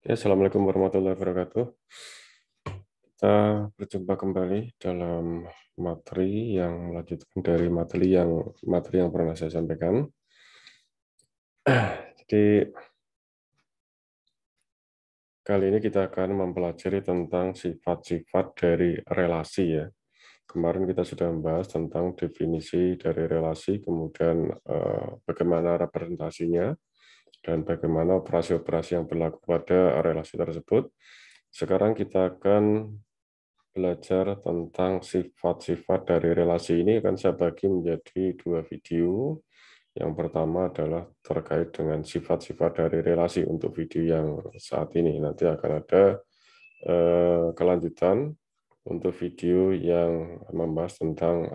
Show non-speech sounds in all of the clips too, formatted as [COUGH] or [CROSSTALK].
Ya, Assalamualaikum warahmatullahi wabarakatuh. Kita berjumpa kembali dalam materi yang melanjutkan dari materi yang materi yang pernah saya sampaikan. [CLEARS THROAT] Jadi kali ini kita akan mempelajari tentang sifat-sifat dari relasi ya. Kemarin kita sudah membahas tentang definisi dari relasi, kemudian eh, bagaimana representasinya, dan bagaimana operasi-operasi yang berlaku pada relasi tersebut. Sekarang kita akan belajar tentang sifat-sifat dari relasi ini akan saya bagi menjadi dua video. Yang pertama adalah terkait dengan sifat-sifat dari relasi untuk video yang saat ini. Nanti akan ada eh, kelanjutan untuk video yang membahas tentang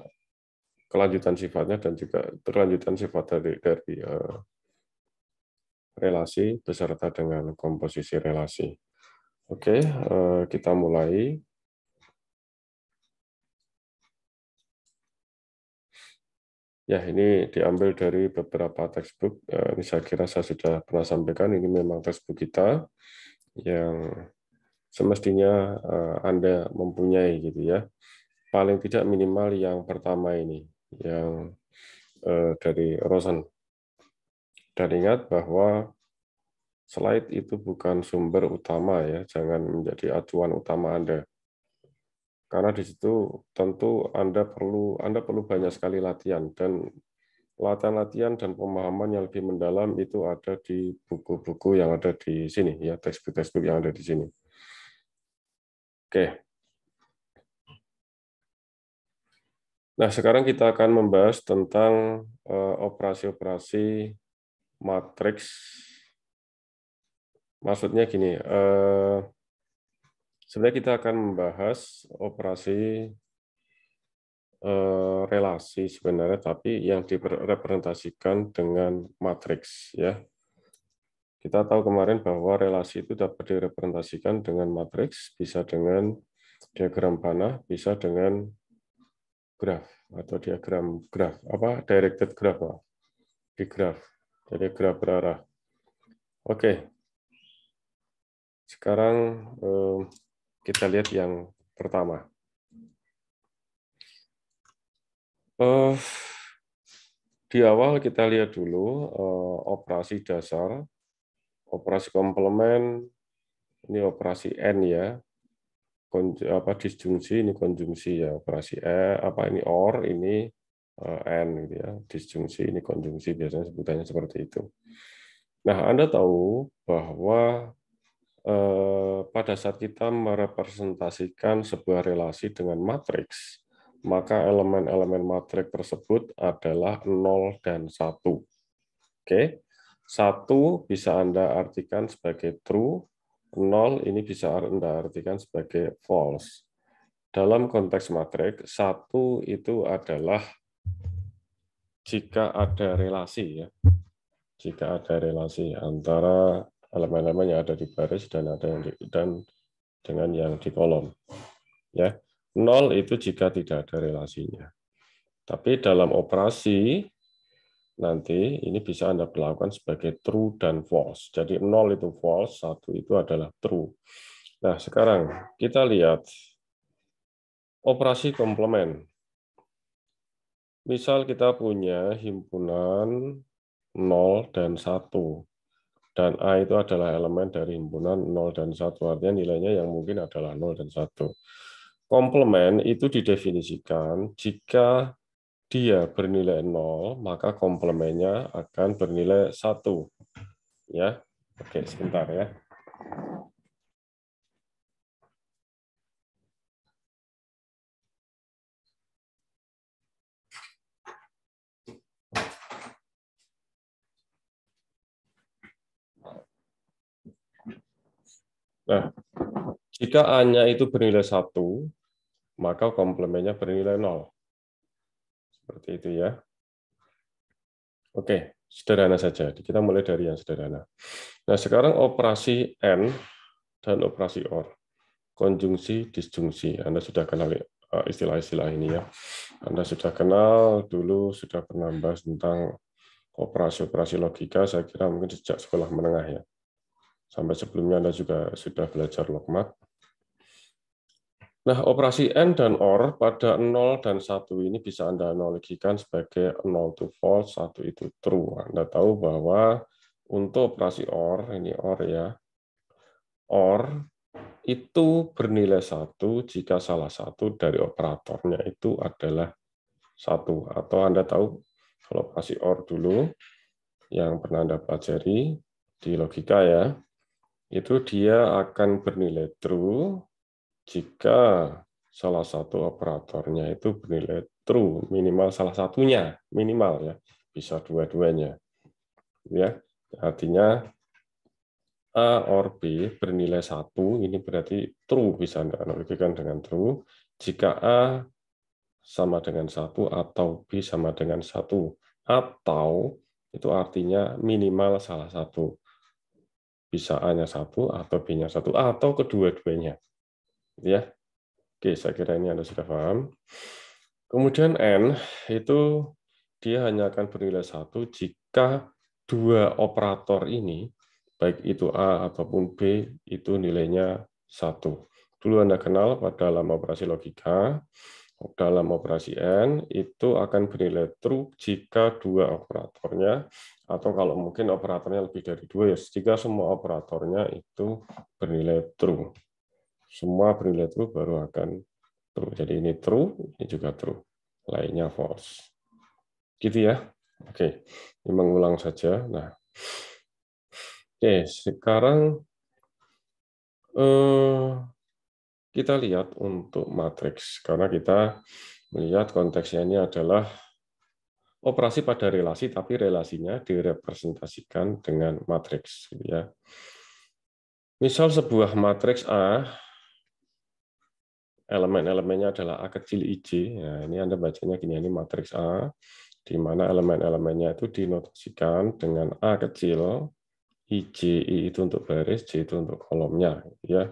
kelanjutan sifatnya dan juga kelanjutan sifat dari dari eh, relasi beserta dengan komposisi relasi. Oke, eh, kita mulai. Ya, ini diambil dari beberapa textbook. Eh, ini saya kira saya sudah pernah sampaikan, ini memang textbook kita yang semestinya eh, Anda mempunyai gitu ya. Paling tidak minimal yang pertama ini, yang dari Rosen. Dan ingat bahwa slide itu bukan sumber utama ya, jangan menjadi acuan utama Anda. Karena di situ tentu Anda perlu Anda perlu banyak sekali latihan dan latihan-latihan dan pemahaman yang lebih mendalam itu ada di buku-buku yang ada di sini ya, textbook-textbook yang ada di sini. Oke. Nah, sekarang kita akan membahas tentang eh, operasi-operasi matriks Maksudnya gini, eh, sebenarnya kita akan membahas operasi eh, relasi sebenarnya, tapi yang direpresentasikan dengan matriks ya. Kita tahu kemarin bahwa relasi itu dapat direpresentasikan dengan matriks, bisa dengan diagram panah, bisa dengan graf atau diagram graf apa directed graph di graf jadi graf berarah oke sekarang eh, kita lihat yang pertama. Eh, di awal kita lihat dulu eh, operasi dasar, operasi komplement, ini operasi N ya, apa disjungsi ini konjungsi ya operasi e apa ini or ini n gitu ya disjungsi ini konjungsi biasanya sebutannya seperti itu nah anda tahu bahwa Eh, pada saat kita merepresentasikan sebuah relasi dengan matriks, maka elemen-elemen matriks tersebut adalah 0 dan 1. Oke. 1 bisa Anda artikan sebagai true, 0 ini bisa Anda artikan sebagai false. Dalam konteks matriks, 1 itu adalah jika ada relasi ya. Jika ada relasi antara elemen-elemen yang ada di baris dan ada yang di, dan dengan yang di kolom. Ya, nol itu jika tidak ada relasinya. Tapi dalam operasi nanti ini bisa Anda perlakukan sebagai true dan false. Jadi nol itu false, satu itu adalah true. Nah, sekarang kita lihat operasi komplement. Misal kita punya himpunan 0 dan 1 dan A itu adalah elemen dari himpunan 0 dan 1, artinya nilainya yang mungkin adalah 0 dan 1. Komplement itu didefinisikan jika dia bernilai 0, maka komplementnya akan bernilai 1. Ya. Oke, sebentar ya. Nah, jika A-nya itu bernilai 1, maka komplementnya bernilai nol Seperti itu ya. Oke, sederhana saja. Kita mulai dari yang sederhana. Nah, sekarang operasi N dan operasi OR. Konjungsi, disjungsi. Anda sudah kenal eh, istilah-istilah ini ya. Anda sudah kenal, dulu sudah pernah bahas tentang operasi-operasi logika, saya kira mungkin sejak sekolah menengah ya. Sampai sebelumnya Anda juga sudah belajar logmat. Nah, operasi AND dan OR pada 0 dan 1 ini bisa Anda analogikan sebagai 0 itu false, 1 itu true. Anda tahu bahwa untuk operasi OR, ini OR ya, OR itu bernilai satu jika salah satu dari operatornya itu adalah satu. Atau Anda tahu kalau operasi OR dulu, yang pernah Anda pelajari di logika ya, itu dia akan bernilai true jika salah satu operatornya itu bernilai true minimal salah satunya minimal ya bisa dua-duanya ya artinya a or b bernilai satu ini berarti true bisa anda analogikan dengan true jika a sama dengan satu atau b sama dengan satu atau itu artinya minimal salah satu bisa A-nya satu atau B-nya satu atau kedua-duanya. Ya. Oke, saya kira ini Anda sudah paham. Kemudian N itu dia hanya akan bernilai satu jika dua operator ini, baik itu A ataupun B, itu nilainya satu. Dulu Anda kenal pada dalam operasi logika, dalam operasi N itu akan bernilai true jika dua operatornya atau kalau mungkin operatornya lebih dari dua ya jika semua operatornya itu bernilai true semua bernilai true baru akan true jadi ini true ini juga true lainnya false gitu ya oke ini mengulang saja nah oke sekarang eh, kita lihat untuk matriks karena kita melihat konteksnya ini adalah operasi pada relasi, tapi relasinya direpresentasikan dengan matriks. Gitu ya. Misal sebuah matriks A, elemen-elemennya adalah A kecil IJ. Ya, ini Anda bacanya gini, ini matriks A, di mana elemen-elemennya itu dinotasikan dengan A kecil, IJ, I itu untuk baris, J itu untuk kolomnya. Gitu ya.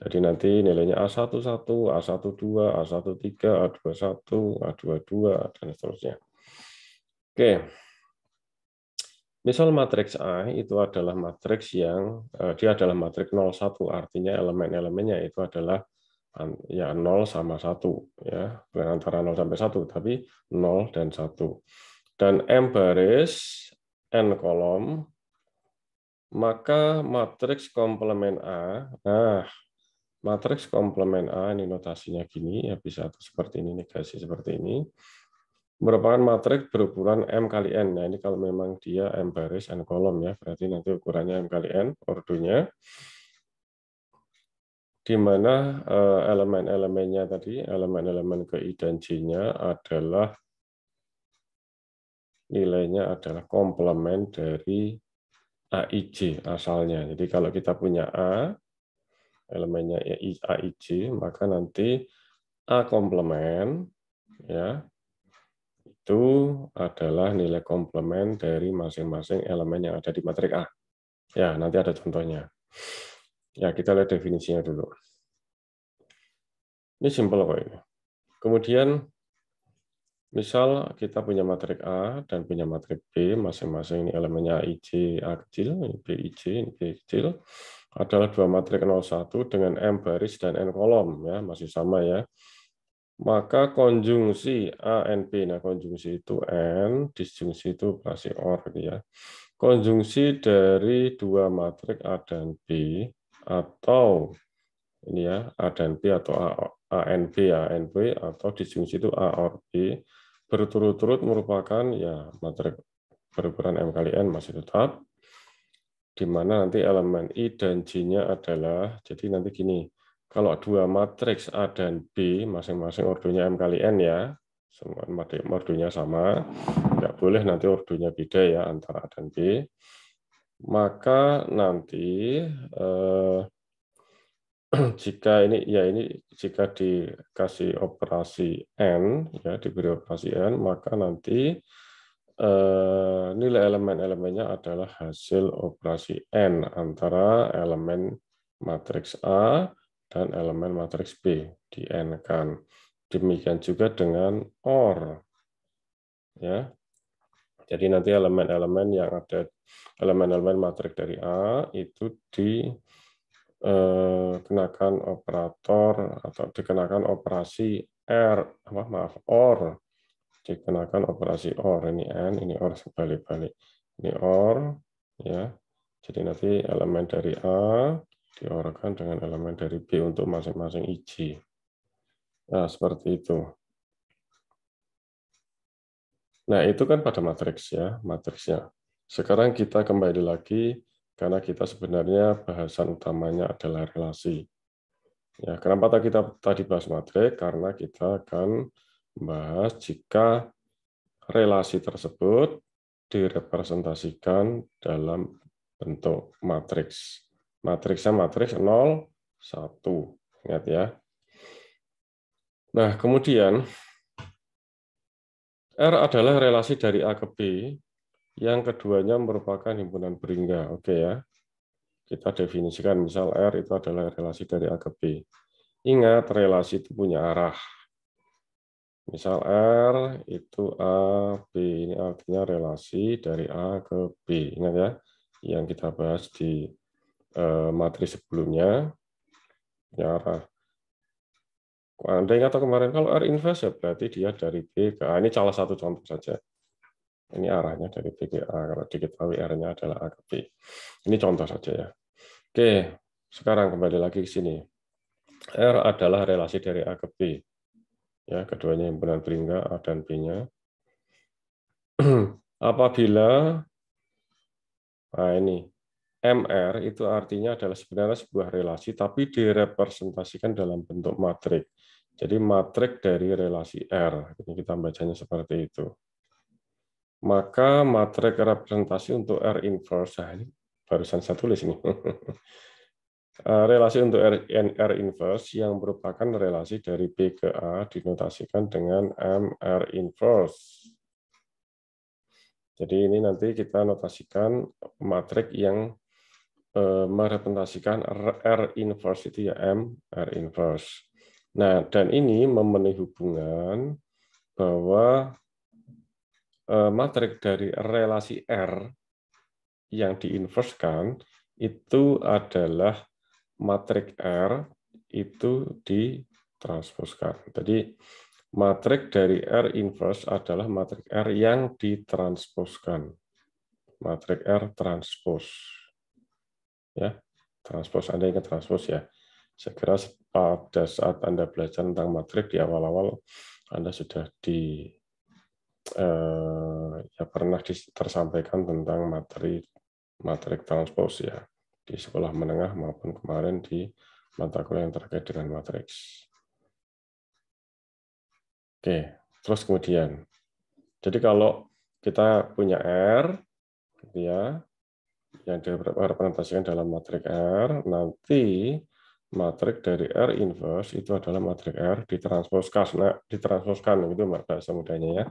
Jadi nanti nilainya A11, A12, A13, A21, a A22, dan seterusnya. Oke. Misal matriks A itu adalah matriks yang eh, dia adalah matriks 01, artinya elemen-elemennya itu adalah ya 0 sama 1 ya, bukan antara 0 sampai 1 tapi 0 dan 1. Dan M baris n kolom maka matriks komplement A nah matriks komplement A ini notasinya gini ya bisa seperti ini negasi seperti ini merupakan matriks berukuran M kali N. Nah, ini kalau memang dia M baris, N kolom ya, berarti nanti ukurannya M kali N, ordonya. Di mana eh, elemen-elemennya tadi, elemen-elemen ke I dan J-nya adalah nilainya adalah komplement dari AIJ asalnya. Jadi kalau kita punya A, elemennya AIJ, maka nanti A komplement ya itu adalah nilai komplement dari masing-masing elemen yang ada di matrik A. Ya, nanti ada contohnya. Ya, kita lihat definisinya dulu. Ini simpel kok ini. Kemudian, misal kita punya matrik A dan punya matrik B, masing-masing ini elemennya IJ A kecil, ini BIJ, ini B kecil, adalah dua matrik 01 dengan M baris dan N kolom. ya Masih sama ya maka konjungsi A and B. Nah, konjungsi itu N, disjungsi itu pasti OR gitu ya. Konjungsi dari dua matrik A dan B atau ini ya, A dan B atau A, A and B, A and B atau disjungsi itu A or B berturut-turut merupakan ya matrik berukuran M kali N masih tetap di mana nanti elemen I dan J-nya adalah jadi nanti gini kalau dua matriks A dan B, masing-masing ordonya M kali N ya, semua matrik ordonya sama, nggak boleh nanti ordonya beda ya antara A dan B, maka nanti eh, [CLEARS THROAT] jika ini ya ini jika dikasih operasi n ya diberi operasi n maka nanti eh, nilai elemen-elemennya adalah hasil operasi n antara elemen matriks A dan elemen matriks B di N kan. Demikian juga dengan OR. Ya. Jadi nanti elemen-elemen yang ada elemen-elemen matriks dari A itu dikenakan eh, operator atau dikenakan operasi R apa maaf OR dikenakan operasi OR ini N ini OR sebalik-balik ini OR ya jadi nanti elemen dari A diorakan dengan elemen dari B untuk masing-masing IJ. Nah, seperti itu. Nah, itu kan pada matriks ya, matriksnya. Sekarang kita kembali lagi karena kita sebenarnya bahasan utamanya adalah relasi. Ya, kenapa tadi kita tadi bahas matriks? Karena kita akan membahas jika relasi tersebut direpresentasikan dalam bentuk matriks. Matriksnya matriks 0, 1. Ingat ya. Nah, kemudian R adalah relasi dari A ke B yang keduanya merupakan himpunan beringga. Oke ya. Kita definisikan misal R itu adalah relasi dari A ke B. Ingat, relasi itu punya arah. Misal R itu A, B. Ini artinya relasi dari A ke B. Ingat ya, yang kita bahas di Eh, materi sebelumnya punya arah. Anda ingat atau kemarin kalau R inverse ya berarti dia dari B ke A. Ah, ini salah satu contoh saja. Ini arahnya dari B ke A. Kalau diketahui R-nya adalah A ke B. Ini contoh saja ya. Oke, sekarang kembali lagi ke sini. R adalah relasi dari A ke B. Ya, keduanya himpunan beringga A dan B-nya. [CLEARS THROAT] Apabila nah ini MR itu artinya adalah sebenarnya sebuah relasi, tapi direpresentasikan dalam bentuk matrik. Jadi matrik dari relasi R. Ini kita bacanya seperti itu. Maka matrik representasi untuk R inverse, ah, ini barusan saya tulis ini. [LAUGHS] Eh, relasi untuk R, R inverse yang merupakan relasi dari B ke A dinotasikan dengan MR inverse. Jadi ini nanti kita notasikan matrik yang Eh, merepresentasikan R inverse itu ya M R inverse. Nah, dan ini memenuhi hubungan bahwa eh, matrik dari relasi R yang diinverskan itu adalah matrik R itu ditransposkan. Jadi matrik dari R inverse adalah matrik R yang ditransposkan. Matrik R transpose ya transpose Anda ingat transpose ya saya kira pada saat Anda belajar tentang matrik di awal-awal Anda sudah di eh, ya pernah tersampaikan tentang materi matrik transpose ya di sekolah menengah maupun kemarin di mata kuliah yang terkait dengan matriks. Oke, terus kemudian. Jadi kalau kita punya R, gitu ya, yang direpresentasikan dalam matrik R, nanti matrik dari R inverse itu adalah matrik R ditransposkan, nah, ditransposkan itu bahasa mudahnya ya.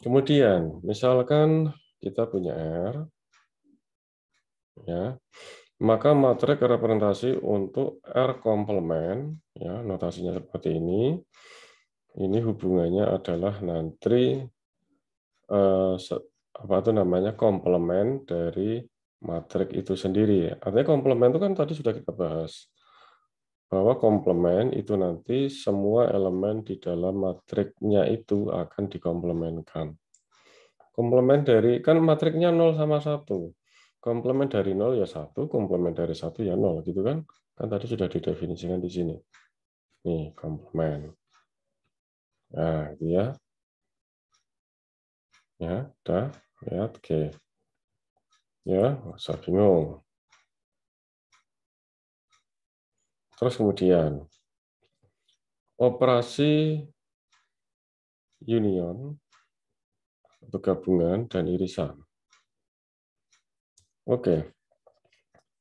Kemudian misalkan kita punya R, ya, maka matrik representasi untuk R komplement, ya, notasinya seperti ini. Ini hubungannya adalah nanti eh, apa itu namanya komplement dari matrik itu sendiri. Artinya komplement itu kan tadi sudah kita bahas bahwa komplement itu nanti semua elemen di dalam matriknya itu akan dikomplementkan. Komplement dari kan matriknya 0 sama 1. Komplement dari 0 ya 1, komplement dari 1 ya 0 gitu kan. Kan tadi sudah didefinisikan di sini. Nih, komplement. Nah, gitu ya. Ya, udah. Ya, oke. Okay. Ya, saya bingung. Terus kemudian, operasi union atau gabungan dan irisan. Oke.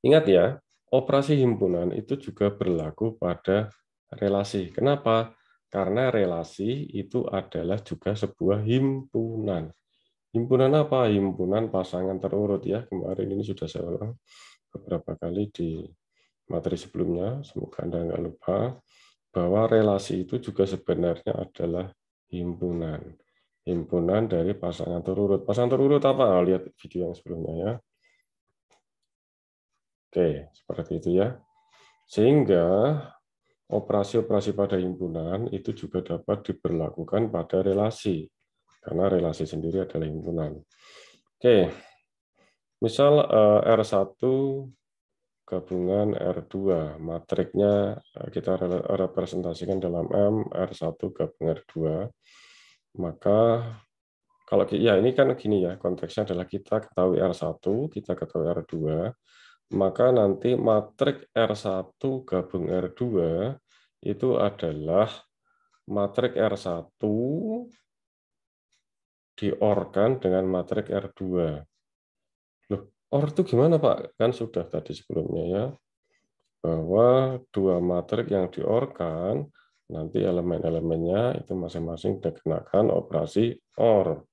Ingat ya, operasi himpunan itu juga berlaku pada relasi. Kenapa? Karena relasi itu adalah juga sebuah himpunan. Himpunan apa? Himpunan pasangan terurut ya. Kemarin ini sudah saya ulang beberapa kali di materi sebelumnya. Semoga Anda nggak lupa bahwa relasi itu juga sebenarnya adalah himpunan. Himpunan dari pasangan terurut. Pasangan terurut apa? Oh, lihat video yang sebelumnya ya. Oke, seperti itu ya. Sehingga operasi-operasi pada himpunan itu juga dapat diberlakukan pada relasi karena relasi sendiri adalah himpunan. Oke, misal eh, R1 gabungan R2, matriknya eh, kita representasikan dalam M, R1 gabung R2, maka kalau ya ini kan gini ya, konteksnya adalah kita ketahui R1, kita ketahui R2, maka nanti matrik R1 gabung R2 itu adalah matrik R1 diorkan dengan matrik R2. Loh, OR itu gimana Pak? Kan sudah tadi sebelumnya ya, bahwa dua matrik yang diorkan, nanti elemen-elemennya itu masing-masing dikenakan operasi OR.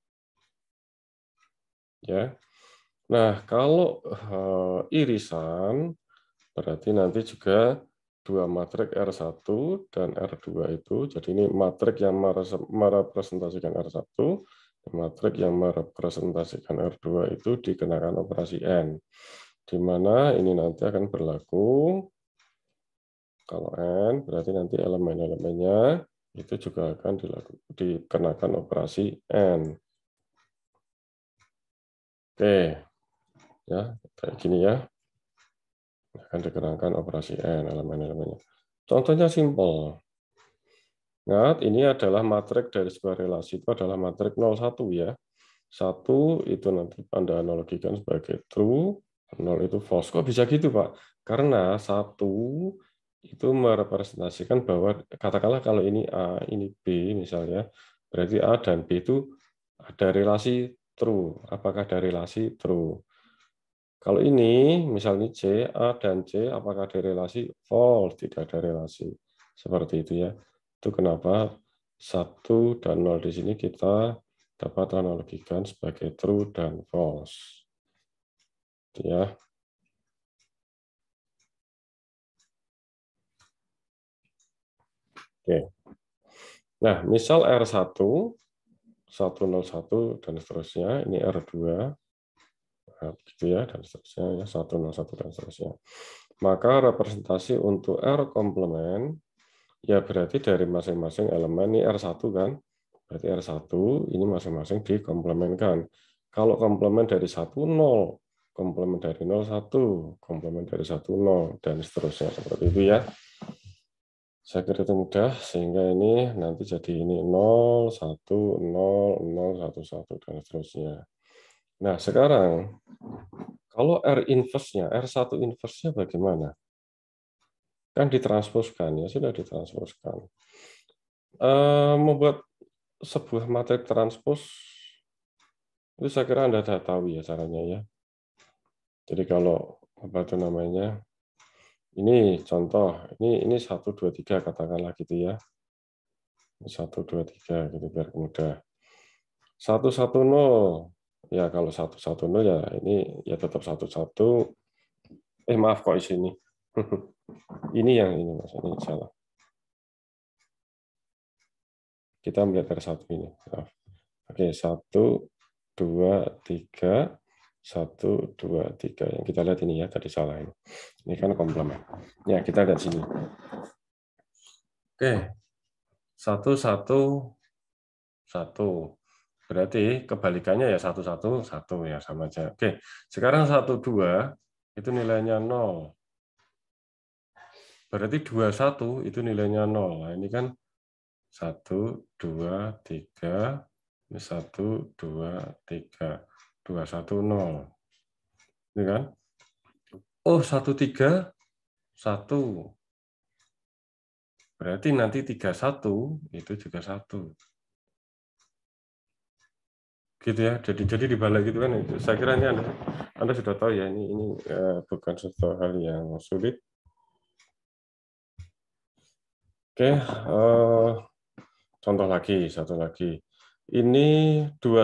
Ya. Nah, kalau eh, irisan, berarti nanti juga dua matrik R1 dan R2 itu, jadi ini matrik yang merepresentasikan R1, Matrik yang merepresentasikan R2 itu dikenakan operasi N, di mana ini nanti akan berlaku kalau N berarti nanti elemen-elemennya itu juga akan dilaku, dikenakan operasi N. Oke, ya kayak gini ya. Akan dikenakan operasi N elemen-elemennya. Contohnya simpel. Ingat, ini adalah matrik dari sebuah relasi. Itu adalah matrik 01 ya. 1 itu nanti Anda analogikan sebagai true, 0 itu false. Kok bisa gitu, Pak? Karena 1 itu merepresentasikan bahwa katakanlah kalau ini A, ini B misalnya, berarti A dan B itu ada relasi true. Apakah ada relasi true? Kalau ini misalnya C, A dan C, apakah ada relasi false? Tidak ada relasi. Seperti itu ya. Itu kenapa 1 dan 0 di sini kita dapat analogikan sebagai true dan false. Ya. Oke. Nah, misal R1 101 dan seterusnya, ini R2 nah, gitu ya dan seterusnya ya 101 dan seterusnya. Maka representasi untuk R komplement Ya berarti dari masing-masing elemen ini R1 kan? Berarti R1 ini masing-masing dikomplementkan. Kalau komplement dari 1, 0. Komplement dari 0, 1. Komplement dari 1, 0. Dan seterusnya. Seperti itu ya. Saya kira itu mudah. Sehingga ini nanti jadi ini 0, 1, 0, 0, 1, 1. Dan seterusnya. Nah sekarang, kalau R inverse-nya, R1 inverse-nya bagaimana? kan ditransposkan ya sudah ditransposkan eh, membuat sebuah materi transpos itu saya kira anda sudah tahu ya caranya ya jadi kalau apa itu namanya ini contoh ini ini satu dua tiga katakanlah gitu ya satu dua tiga gitu biar mudah satu satu nol ya kalau satu satu nol ya ini ya tetap satu satu eh maaf kok di sini [LAUGHS] Ini yang ini maksudnya salah. Kita melihat dari satu ini. Oke, satu, dua, tiga, satu, dua, tiga. Yang kita lihat ini ya tadi salah ini. Ini kan komplement. Ya. ya kita lihat sini. Oke, satu, satu, satu. Berarti kebalikannya ya satu, satu, satu ya sama aja. Oke, sekarang satu, dua itu nilainya nol. Berarti 21 itu nilainya 0. Nah, ini kan 1, 2, 3, 1, 2, 3, 21, 0. Ini kan? Oh, 1, 3, 1. Berarti nanti 31 itu juga 1. Gitu ya. Jadi jadi dibalik gitu kan. Saya kira ini Anda, Anda sudah tahu ya ini ini eh, bukan suatu hal yang sulit Oke, eh, contoh lagi, satu lagi. Ini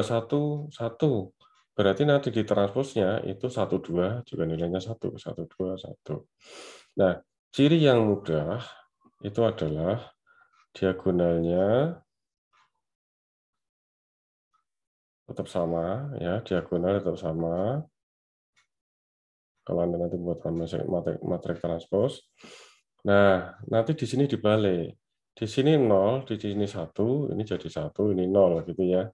satu satu, Berarti nanti di transposnya itu satu dua juga nilainya 1, satu dua satu. Nah, ciri yang mudah itu adalah diagonalnya tetap sama ya diagonal tetap sama kalau anda nanti buat matrik, matrik transpos Nah, nanti di sini dibalik. Di sini 0, di sini 1, ini jadi 1, ini 0 gitu ya.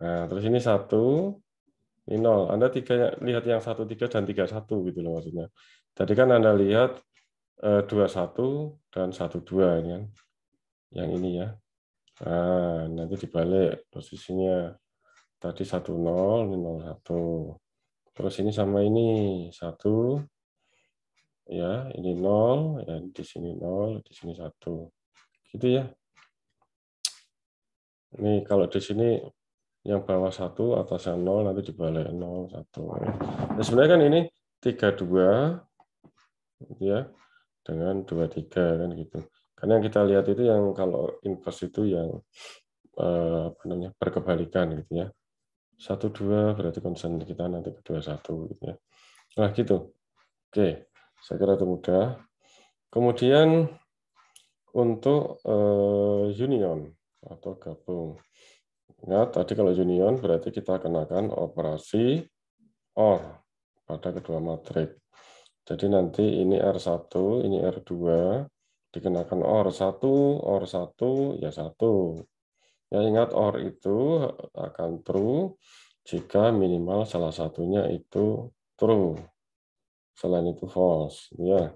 Nah, terus ini 1, ini 0. Anda tiga, ya, lihat yang 1, 3, dan 3, 1 gitu loh maksudnya. Tadi kan Anda lihat 2, eh, 1 dan 1, 2 ini kan. Yang ini ya. Nah, nanti dibalik posisinya. Tadi 1, 0, ini 0, 1. Terus ini sama ini. 1, ya ini nol ya di sini nol di sini satu gitu ya ini kalau di sini yang bawah satu atasnya nol nanti dibalik nol satu nah, sebenarnya kan ini tiga dua gitu ya dengan dua tiga kan gitu karena yang kita lihat itu yang kalau inverse itu yang eh, apa namanya berkebalikan gitu ya satu dua berarti konsen kita nanti kedua satu gitu ya nah gitu oke saya kira itu mudah. Kemudian untuk eh, union atau gabung. Ingat, tadi kalau union berarti kita kenakan operasi OR pada kedua matrik. Jadi nanti ini R1, ini R2, dikenakan OR 1, OR 1, ya satu. Ya ingat OR itu akan true jika minimal salah satunya itu true selain itu false ya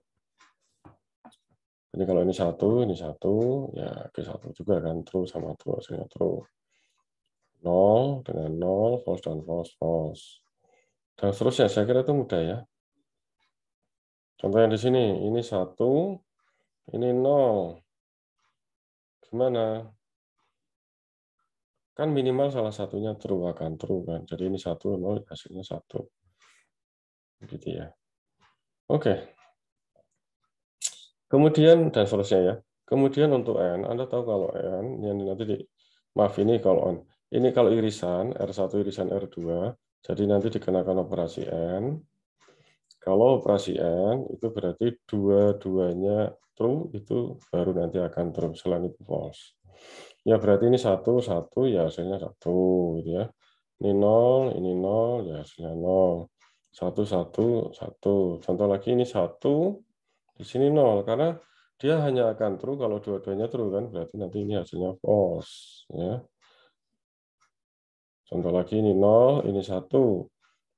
jadi kalau ini satu ini satu ya ke satu juga kan true sama true hasilnya true nol dengan nol false dan false false dan seterusnya saya kira itu mudah ya contohnya di sini ini satu ini nol gimana kan minimal salah satunya true akan true kan jadi ini satu nol hasilnya satu gitu ya Oke. Kemudian dan seterusnya ya. Kemudian untuk n, Anda tahu kalau n yang nanti di maaf ini kalau on. Ini kalau irisan R1 irisan R2, jadi nanti dikenakan operasi n. Kalau operasi n itu berarti dua-duanya true itu baru nanti akan true selain itu false. Ya berarti ini satu satu ya hasilnya satu gitu ya. Ini nol, ini nol ya hasilnya nol satu satu satu contoh lagi ini satu di sini nol karena dia hanya akan true kalau dua-duanya true kan berarti nanti ini hasilnya false ya contoh lagi ini nol ini satu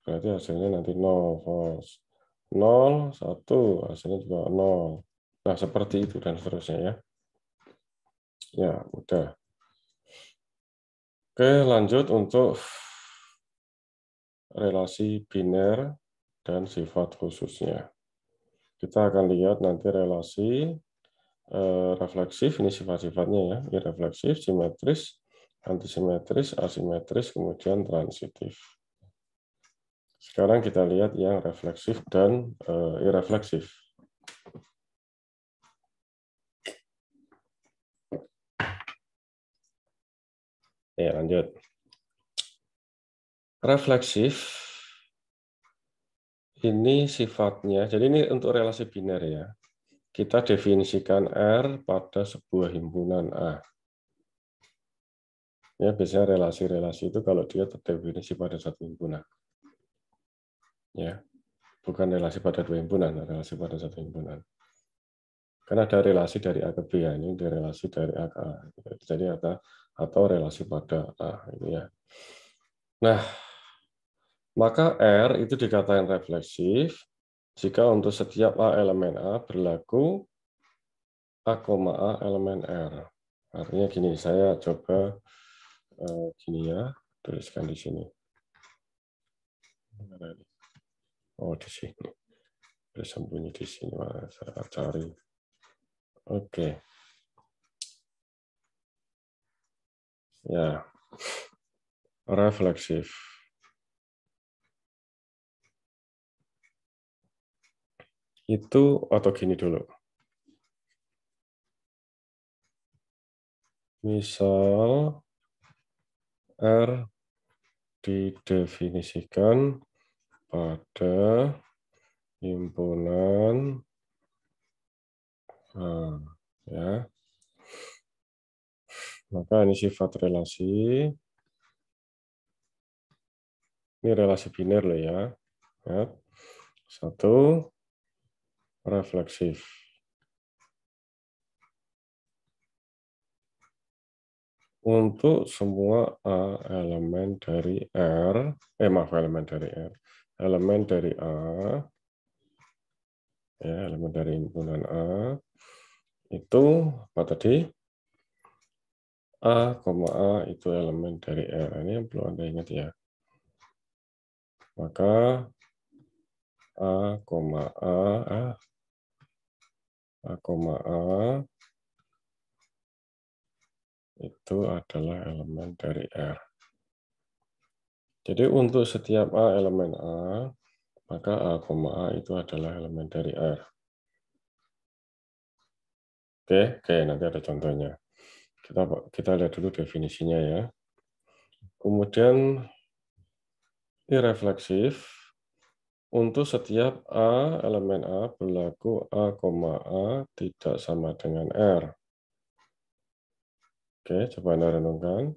berarti hasilnya nanti nol false nol satu hasilnya juga nol nah seperti itu dan seterusnya ya ya udah oke lanjut untuk relasi biner dan sifat khususnya. Kita akan lihat nanti relasi eh, refleksif, ini sifat-sifatnya ya, refleksif, simetris, antisimetris, asimetris, kemudian transitif. Sekarang kita lihat yang refleksif dan uh, irefleksif. Ya, lanjut. Refleksif ini sifatnya, jadi ini untuk relasi biner ya. Kita definisikan R pada sebuah himpunan A. Ya, biasanya relasi-relasi itu kalau dia terdefinisi pada satu himpunan. Ya, bukan relasi pada dua himpunan, relasi pada satu himpunan. Karena ada relasi dari A ke B, ya. ini ada relasi dari A ke A. Jadi ada atau relasi pada A. Ini ya. Nah, maka R itu dikatakan refleksif jika untuk setiap A elemen A berlaku A, A elemen R. Artinya gini, saya coba eh, gini ya, tuliskan di sini. Oh, di sini. tersembunyi di sini, saya cari. Oke. Okay. Ya. Refleksif. itu atau gini dulu. Misal R didefinisikan pada himpunan nah, ya. Maka ini sifat relasi. Ini relasi biner loh ya. Satu, refleksif. Untuk semua A eh, elemen dari R, eh maaf elemen dari R, elemen dari A, ya elemen dari himpunan A, itu apa tadi? A, A itu elemen dari R. Ini yang perlu Anda ingat ya. Maka A, A, A, ah, A, itu adalah elemen dari R. Jadi untuk setiap A elemen A, maka A, A itu adalah elemen dari R. Oke, oke nanti ada contohnya. Kita kita lihat dulu definisinya ya. Kemudian refleksif. Untuk setiap A, elemen A berlaku A, A tidak sama dengan R. Oke, coba Anda renungkan.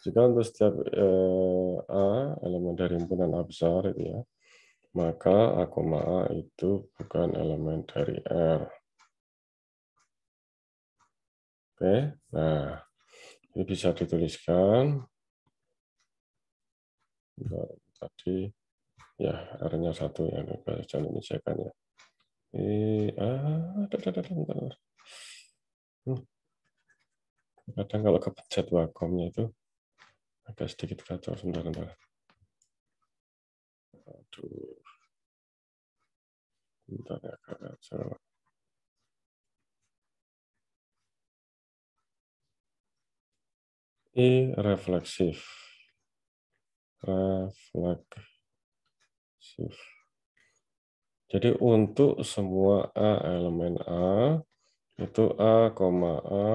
Jika untuk setiap eh, A, elemen dari himpunan A besar, ya, maka A, A itu bukan elemen dari R. Oke, nah, ini bisa dituliskan. Tadi ya R-nya satu ya bahasa Indonesia kan ya eh ah ada ada ada hmm. kadang kalau kepencet wakomnya itu agak sedikit kacau sebentar sebentar aduh sebentar ya kacau I eh, refleksif refleks jadi untuk semua A elemen A, itu A, A,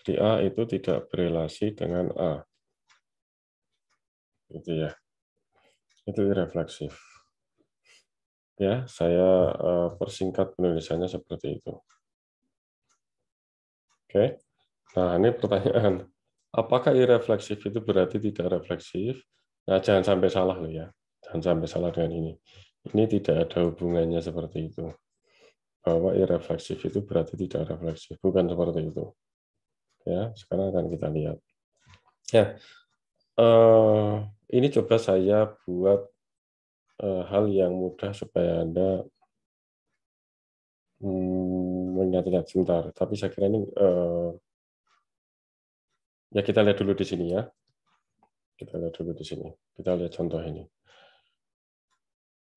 jadi A itu tidak berrelasi dengan A. Itu ya. Itu refleksif. Ya, saya eh, persingkat penulisannya seperti itu. Oke. Nah, ini pertanyaan. Apakah irefleksif itu berarti tidak refleksif? Nah, jangan sampai salah loh ya. Jangan sampai salah dengan ini. Ini tidak ada hubungannya seperti itu. Bahwa irefleksif itu berarti tidak refleksif. Bukan seperti itu. Ya, sekarang akan kita lihat. Ya, uh, ini coba saya buat uh, hal yang mudah supaya Anda hmm, mengingat-ingat sebentar. Tapi saya kira ini uh, ya kita lihat dulu di sini ya. Kita lihat dulu di sini. Kita lihat contoh ini.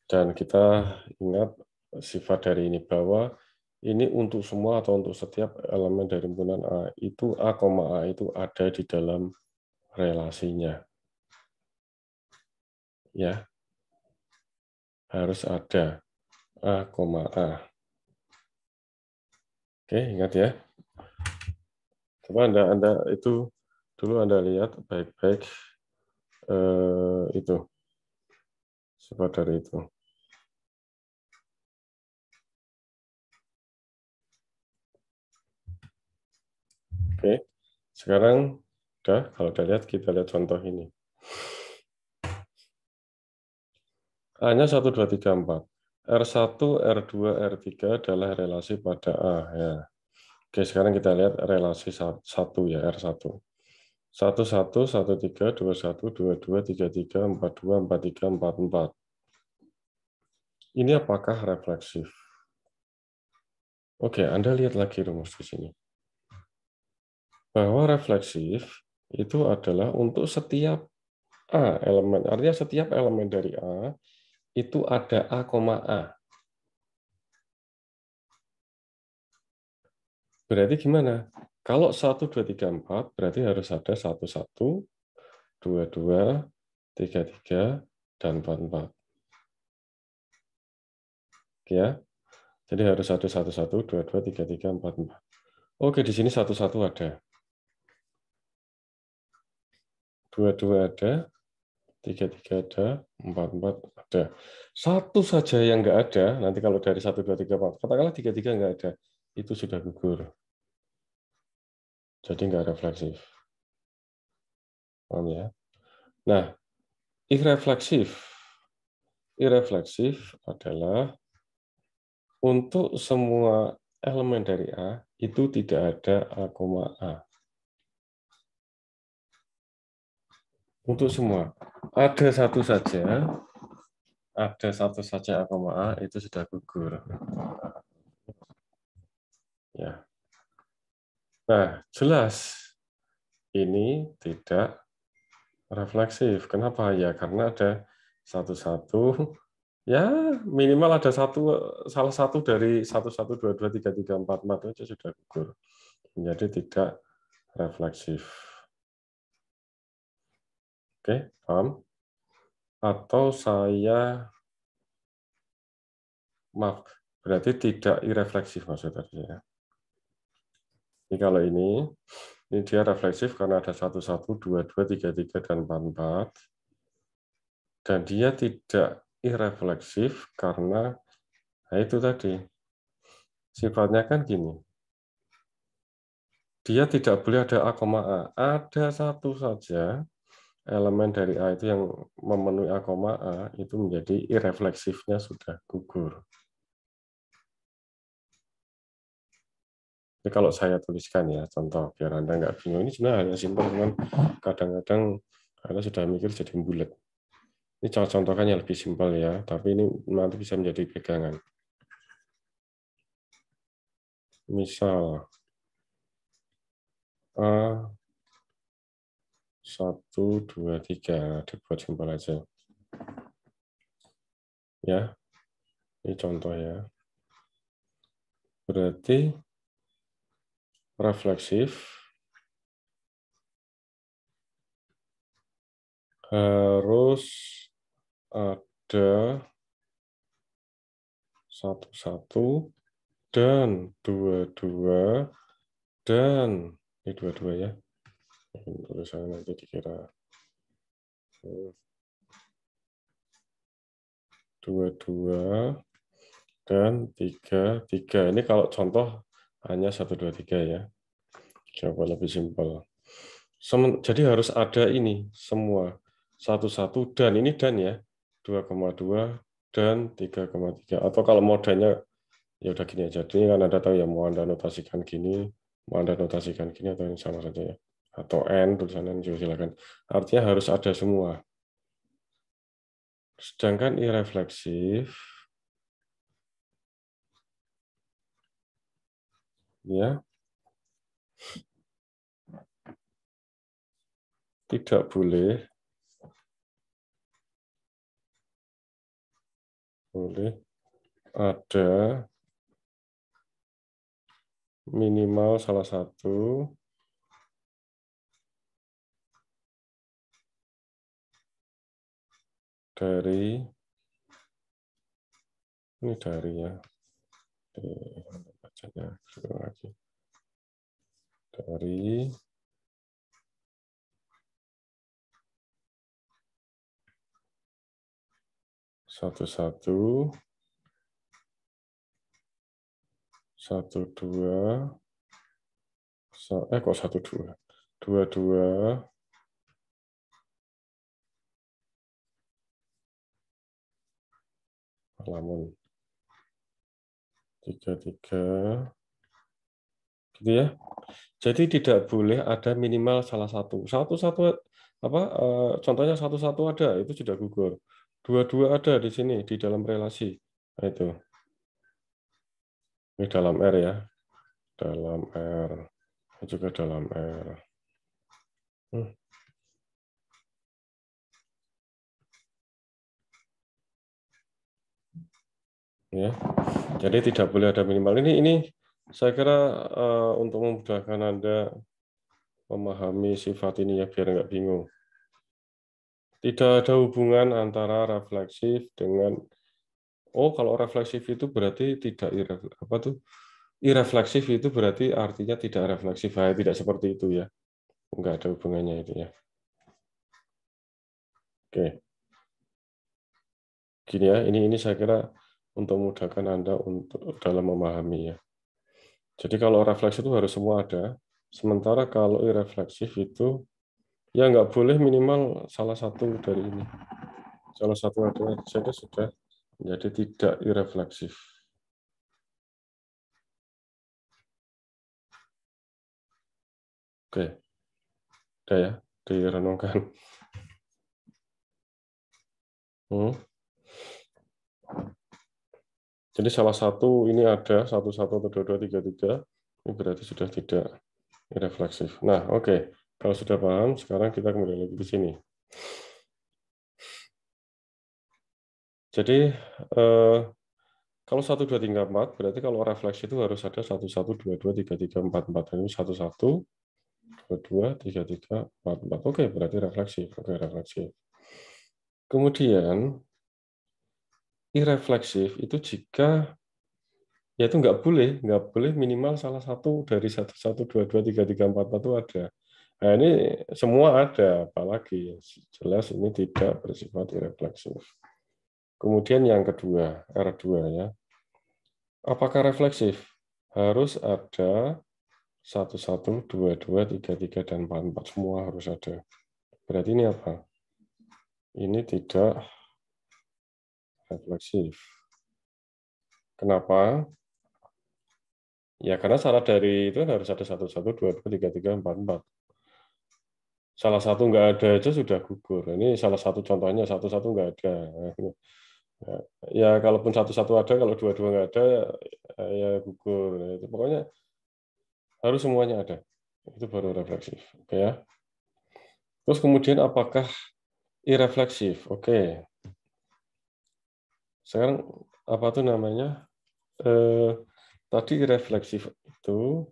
Dan kita ingat sifat dari ini bahwa ini untuk semua atau untuk setiap elemen dari himpunan A itu A, A itu ada di dalam relasinya. Ya. Harus ada A, A. Oke, ingat ya. Coba Anda Anda itu dulu Anda lihat baik-baik eh, itu. Sifat dari itu. Oke. okay. Sekarang udah kalau udah lihat kita lihat contoh ini. A-nya 1 2 3 4. R1, R2, R3 adalah relasi pada A ya. Oke, sekarang kita lihat relasi 1 ya, R1. 1, 1, 1, 1, 3, 2, 2, 2, 3, 3, 4, 2, 4, 3, 4, 4. Ini apakah refleksif? Oke, Anda lihat lagi rumus di sini bahwa refleksif itu adalah untuk setiap A elemen. Artinya setiap elemen dari A itu ada A, A. Berarti gimana? Kalau 1, 2, 3, 4, berarti harus ada 1, 1, 2, 2, 3, 3, dan 4, 4. Ya. Jadi harus 1, 1, 1, 2, 2, 3, 3, 4, 4. Oke, di sini 1, 1 ada. dua dua ada, tiga tiga ada, empat empat ada. Satu saja yang nggak ada, nanti kalau dari satu dua tiga empat, katakanlah tiga tiga nggak ada, itu sudah gugur. Jadi nggak refleksif. Paham ya? Nah, irrefleksif. Irrefleksif adalah untuk semua elemen dari A itu tidak ada A, A Untuk semua. Ada satu saja, ada satu saja A, A itu sudah gugur. Ya. Nah, jelas ini tidak refleksif. Kenapa? Ya karena ada satu-satu, ya minimal ada satu salah satu dari satu satu dua dua tiga tiga empat empat itu sudah gugur menjadi tidak refleksif. Oke, paham. Atau saya, maaf, berarti tidak irefleksif maksud tadi ya. Ini kalau ini, ini dia refleksif karena ada satu satu dua dua tiga tiga dan empat empat. Dan dia tidak irefleksif karena nah itu tadi. Sifatnya kan gini, dia tidak boleh ada A, A. Ada satu saja elemen dari A itu yang memenuhi A, A itu menjadi irefleksifnya sudah gugur. Jadi kalau saya tuliskan ya, contoh biar Anda nggak bingung. Ini sebenarnya hanya simpel, cuman kadang-kadang Anda sudah mikir jadi bulat. Ini contoh-contohnya lebih simpel ya, tapi ini nanti bisa menjadi pegangan. Misal, A satu, dua, tiga. Ada dua jempol aja. Ya, ini contoh ya. Berarti refleksif harus ada satu-satu dan dua-dua dan ini dua-dua ya tulisannya nanti dikira eh, dua dua dan tiga tiga ini kalau contoh hanya satu dua tiga ya coba lebih simpel jadi harus ada ini semua satu satu dan ini dan ya dua koma dua dan tiga koma tiga atau kalau modanya ya udah gini aja ini kan anda tahu ya mau anda notasikan gini mau anda notasikan gini atau yang sama saja ya atau N tulisannya silakan. Artinya harus ada semua. Sedangkan irefleksif ya tidak boleh boleh ada minimal salah satu dari ini dari ya bacanya lagi dari satu-satu, satu dua, eh kok satu dua, dua dua, lamun. Tiga, tiga gitu ya. Jadi tidak boleh ada minimal salah satu. Satu-satu apa eh, contohnya satu-satu ada itu sudah gugur. Dua-dua ada di sini di dalam relasi. Nah, itu. Ini dalam R ya. Dalam R. juga dalam R. Hmm. ya jadi tidak boleh ada minimal ini ini saya kira uh, untuk memudahkan anda memahami sifat ini ya biar nggak bingung tidak ada hubungan antara refleksif dengan oh kalau refleksif itu berarti tidak apa tuh irefleksif itu berarti artinya tidak refleksif ya, tidak seperti itu ya Enggak ada hubungannya itu ya oke gini ya ini ini saya kira untuk memudahkan Anda untuk dalam memahami ya. Jadi kalau refleksi itu harus semua ada, sementara kalau irefleksif itu ya nggak boleh minimal salah satu dari ini. Salah satu ada saja sudah menjadi tidak irefleksif. Oke, udah ya, direnungkan. Hmm. Jadi salah satu ini ada satu satu atau dua dua tiga tiga ini berarti sudah tidak refleksif. Nah oke okay. kalau sudah paham sekarang kita kembali lagi ke sini. Jadi eh, kalau satu dua tiga empat berarti kalau refleksi itu harus ada satu satu dua dua tiga tiga empat empat ini satu satu dua dua tiga tiga empat empat. Oke okay, berarti refleksi. Oke okay, refleksi. Kemudian irrefleksif itu jika ya itu nggak boleh, nggak boleh minimal salah satu dari satu satu dua dua tiga tiga empat empat itu ada. Nah, ini semua ada, apalagi jelas ini tidak bersifat irrefleksif Kemudian yang kedua, R2 ya. Apakah refleksif? Harus ada satu satu dua dua tiga tiga dan empat empat Semua harus ada. Berarti ini apa? Ini tidak refleksif. Kenapa? Ya karena syarat dari itu harus ada satu satu dua dua tiga tiga empat empat. Salah satu nggak ada aja sudah gugur. Ini salah satu contohnya satu satu nggak ada. [LAUGHS] Ya kalaupun satu satu ada, kalau dua dua nggak ada ya gugur. Ya, itu pokoknya harus semuanya ada. Itu baru refleksif. Oke ya. Terus kemudian apakah irefleksif? Oke, sekarang apa tuh namanya eh, tadi refleksif itu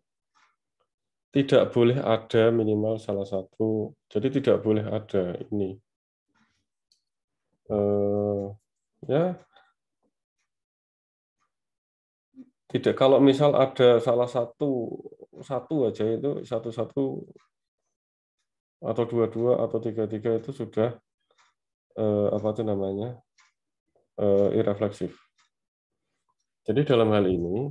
tidak boleh ada minimal salah satu jadi tidak boleh ada ini eh, ya tidak kalau misal ada salah satu satu aja itu satu satu atau dua dua atau tiga tiga itu sudah eh, apa tuh namanya Eh, irrefleksif. Jadi dalam hal ini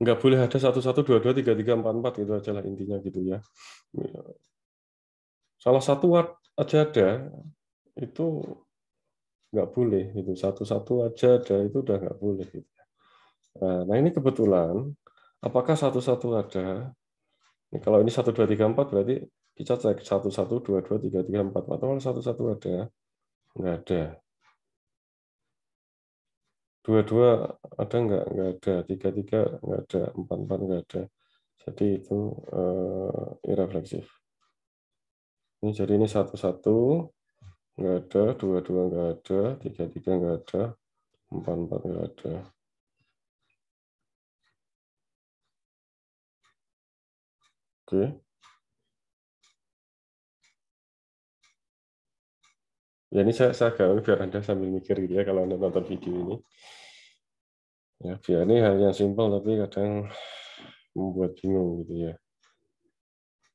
nggak boleh ada satu satu dua dua tiga tiga empat empat itu lah intinya gitu ya. Salah satu aja ada itu nggak boleh itu satu satu aja ada itu udah nggak boleh gitu. Ya. Eh, nah ini kebetulan apakah satu satu ada? Ini kalau ini satu dua tiga empat berarti kita cek satu satu dua dua tiga tiga empat empat kalau satu satu ada Enggak ada. Dua-dua ada enggak? Enggak ada. Tiga-tiga enggak ada. Empat-empat enggak ada. Jadi itu uh, irrefleksif. Ini jadi ini satu-satu enggak ada, dua-dua enggak ada, tiga-tiga enggak ada, empat-empat enggak ada. Oke. Okay. Ya ini saya, saya gawe biar Anda sambil mikir gitu ya kalau Anda nonton video ini. Ya, biar ini hal yang simpel tapi kadang membuat bingung gitu ya.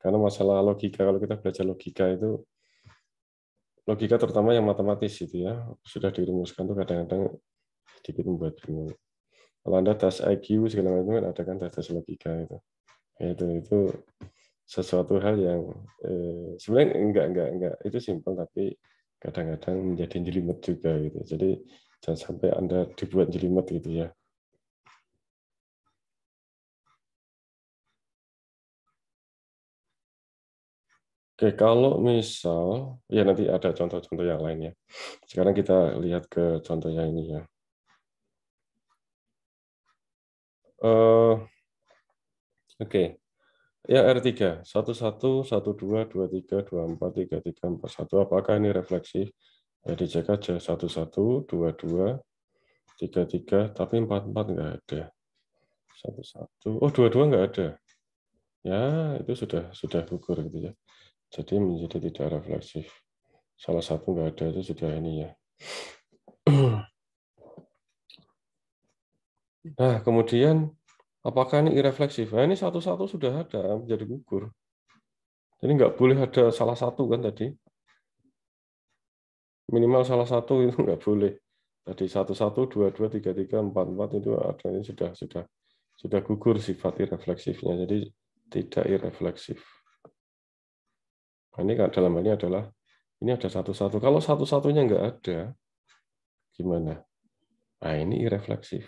Karena masalah logika, kalau kita belajar logika itu, logika terutama yang matematis itu ya, sudah dirumuskan tuh kadang-kadang sedikit membuat bingung. Kalau Anda tes IQ segala macam kan ada kan tes logika itu. Ya, itu itu sesuatu hal yang eh, sebenarnya enggak enggak enggak itu simpel tapi kadang-kadang menjadi jelimet juga gitu. Jadi jangan sampai Anda dibuat jelimet gitu ya. Oke, kalau misal, ya nanti ada contoh-contoh yang lain ya. Sekarang kita lihat ke contoh yang ini ya. Uh, Oke, okay. Ya R3, 11, 12, 23, 24, 33, 41. Apakah ini refleksif? Ya di JK 11, 22, 33, tapi 44 enggak ada. 11. Oh, 22 enggak ada. Ya, itu sudah sudah gugur gitu ya. Jadi menjadi tidak refleksif. Salah satu enggak ada itu sudah ini ya. [CLEARS THROAT] Nah, kemudian Apakah ini irefleksif? Nah, ini satu-satu sudah ada menjadi gugur. Jadi nggak boleh ada salah satu kan tadi. Minimal salah satu [LAUGHS] itu nggak boleh. Tadi satu-satu, dua-dua, tiga-tiga, empat-empat itu ada ini sudah sudah sudah gugur sifat irefleksifnya. Jadi tidak irefleksif. Nah, ini dalam ini adalah ini ada satu-satu. Kalau satu-satunya nggak ada, gimana? Nah, ini irefleksif.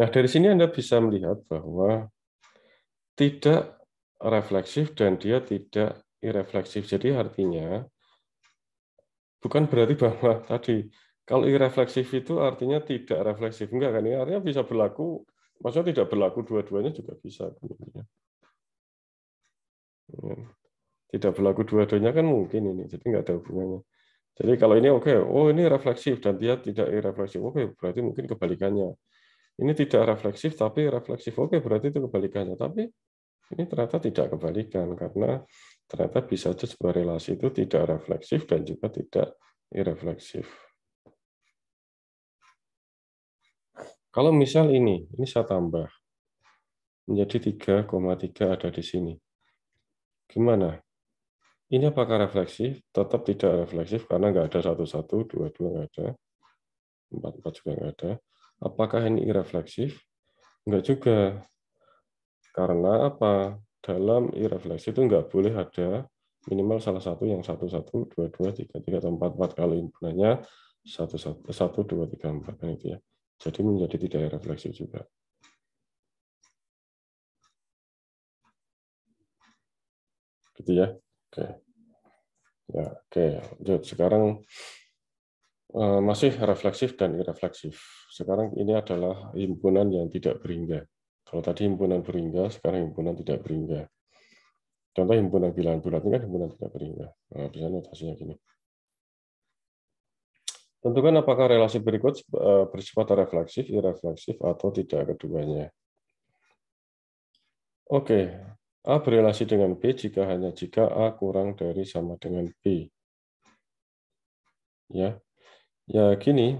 Nah, dari sini Anda bisa melihat bahwa tidak refleksif dan dia tidak irefleksif. Jadi artinya bukan berarti bahwa [LAUGHS] tadi kalau irefleksif itu artinya tidak refleksif. Enggak kan? Ini artinya bisa berlaku, maksudnya tidak berlaku dua-duanya juga bisa. Tidak berlaku dua-duanya kan mungkin ini, jadi enggak ada hubungannya. Jadi kalau ini oke, okay, oh ini refleksif dan dia tidak irefleksif. Oke, okay, berarti mungkin kebalikannya. Ini tidak refleksif, tapi refleksif oke berarti itu kebalikannya. Tapi ini ternyata tidak kebalikan karena ternyata bisa saja sebuah relasi itu tidak refleksif dan juga tidak irefleksif. Kalau misal ini, ini saya tambah menjadi 3,3 ada di sini. Gimana? Ini apakah refleksif? Tetap tidak refleksif karena nggak ada satu satu, dua dua nggak ada, empat empat juga nggak ada. Apakah ini irrefleksif? Enggak juga. Karena apa? Dalam irefleksi itu enggak boleh ada minimal salah satu yang satu satu dua dua tiga tiga atau empat empat kalau inputnya satu satu satu dua tiga empat kan itu ya jadi menjadi tidak refleksi juga gitu ya oke ya oke Jadi sekarang Eh, masih refleksif dan irefleksif. Sekarang ini adalah himpunan yang tidak berhingga. Kalau tadi himpunan berhingga, sekarang himpunan tidak berhingga. Contoh himpunan bilangan bulat ini kan himpunan tidak berhingga. Nah, bisa notasinya gini. Tentukan apakah relasi berikut eh, bersifat refleksif, irefleksif, atau tidak keduanya. Oke, A berrelasi dengan B jika hanya jika A kurang dari sama dengan B. Ya, Ya gini,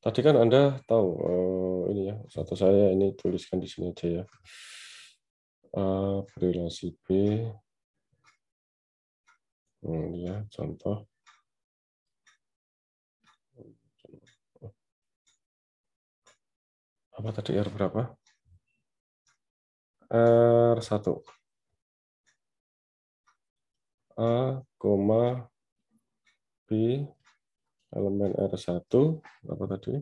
tadi kan Anda tahu uh, ini ya, satu saya ini tuliskan di sini aja ya. A relasi B, hmm, ya, contoh. Apa tadi R berapa? R1. A, B, elemen R1 apa tadi?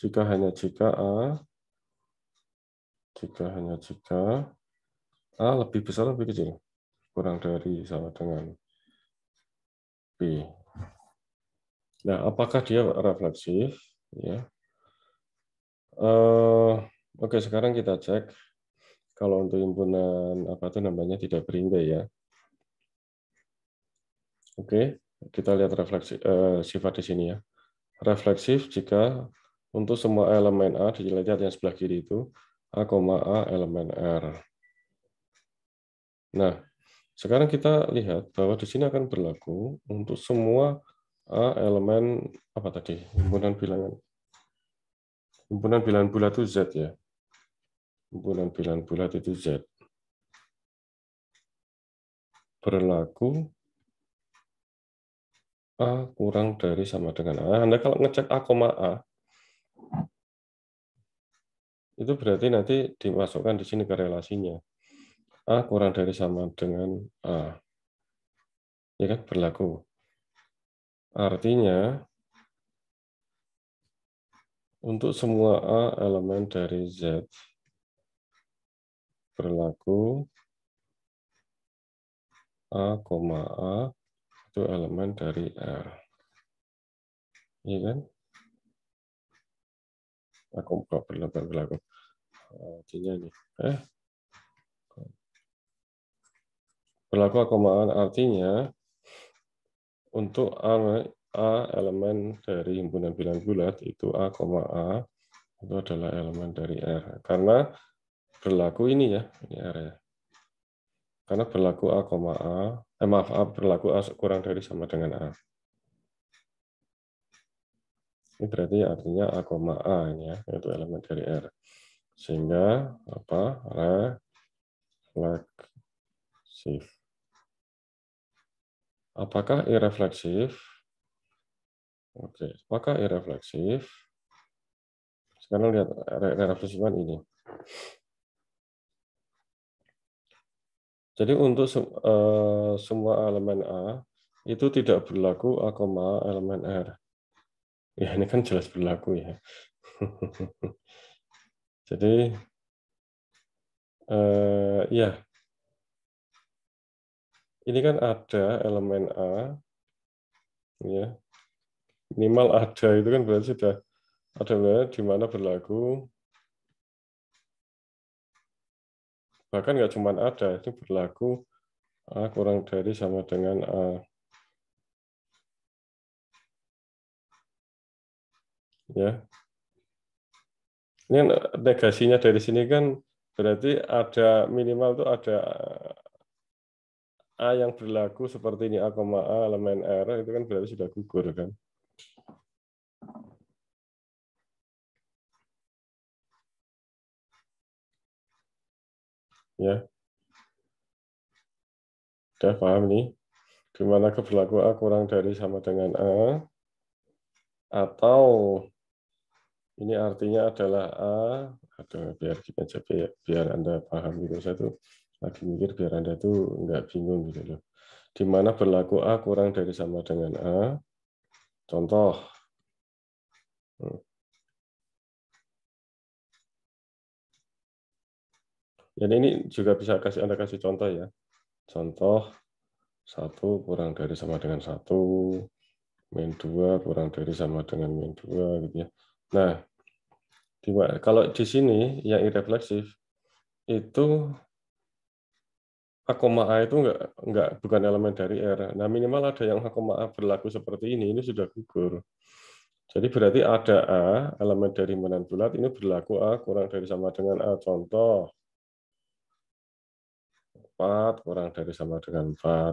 Jika hanya jika A jika hanya jika A lebih besar lebih kecil? Kurang dari sama dengan B. Nah, apakah dia refleksif? Ya. Uh, Oke, okay, sekarang kita cek kalau untuk himpunan apa itu namanya tidak beringai ya. Oke. Okay. Kita lihat refleksi, eh, sifat di sini ya. Refleksif jika untuk semua elemen A di yang sebelah kiri itu A, A elemen R. Nah, sekarang kita lihat bahwa di sini akan berlaku untuk semua A elemen apa tadi? Himpunan bilangan. Himpunan bilangan bulat itu Z ya. Himpunan bilangan bulat itu Z. Berlaku A kurang dari sama dengan A. Anda kalau ngecek A, A, itu berarti nanti dimasukkan di sini ke relasinya A kurang dari sama dengan A. Ya kan, berlaku. Artinya, untuk semua A elemen dari Z berlaku A, A itu elemen dari R. Iya kan? Aku mau berlaku berlaku. Eh, artinya nih, eh? Berlaku akomaan artinya untuk A, A elemen dari himpunan bilangan bulat itu A, A itu adalah elemen dari R. Karena berlaku ini ya, ini R ya. Karena berlaku A, A, eh, maaf, A berlaku A kurang dari sama dengan A. Ini berarti artinya A, A ini ya, yaitu elemen dari R. Sehingga apa? Refleksif. Apakah irrefleksif? Oke, apakah irrefleksif? Sekarang lihat irrefleksifan ini. Jadi untuk uh, semua elemen A itu tidak berlaku A, elemen R. Ya ini kan jelas berlaku ya. [LAUGHS] Jadi uh, ya ini kan ada elemen A ya minimal ada itu kan berarti sudah ada di mana berlaku bahkan nggak cuma ada itu berlaku a ah, kurang dari sama dengan a ah, ya ini negasinya dari sini kan berarti ada minimal tuh ada ah, a yang berlaku seperti ini a, koma a elemen r itu kan berarti sudah gugur kan Ya. Sudah paham nih? Gimana keberlaku A kurang dari sama dengan A? Atau ini artinya adalah A, aduh, biar kita coba ya, biar Anda paham gitu. Saya tuh lagi mikir biar Anda tuh nggak bingung gitu loh. Di mana berlaku A kurang dari sama dengan A? Contoh, hmm. Jadi ya, ini juga bisa kasih Anda kasih contoh ya. Contoh satu kurang dari sama dengan satu, min dua kurang dari sama dengan min dua gitu ya. Nah, tiba, kalau di sini yang irrefleksif itu A, A itu enggak, enggak bukan elemen dari R. Nah, minimal ada yang A, A berlaku seperti ini, ini sudah gugur. Jadi berarti ada A, elemen dari menan bulat, ini berlaku A kurang dari sama dengan A. Contoh, 4, kurang dari sama dengan 4.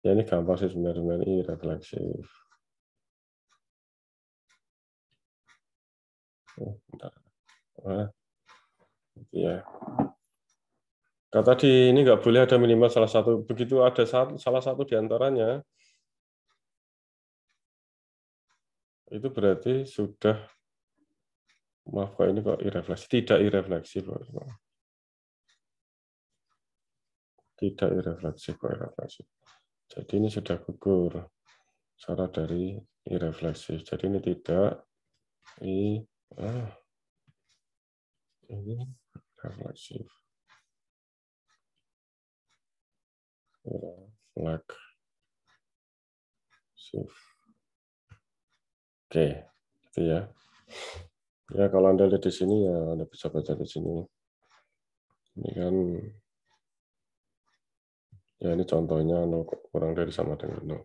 Ya, ini gampang sih sebenarnya ini I refleksif. Oh, ya. Kata di ini nggak boleh ada minimal salah satu. Begitu ada salah satu di antaranya, itu berarti sudah maaf kok ini kok irrefleksi tidak irrefleksi tidak kok koirefleksif. Jadi ini sudah gugur syarat dari irrefleksif Jadi ini tidak i ah, ini refleksif. Refleksif. Oke, itu ya. Ya kalau Anda lihat di sini ya Anda bisa baca di sini. Ini kan Ya, ini contohnya nol kurang dari sama dengan nol.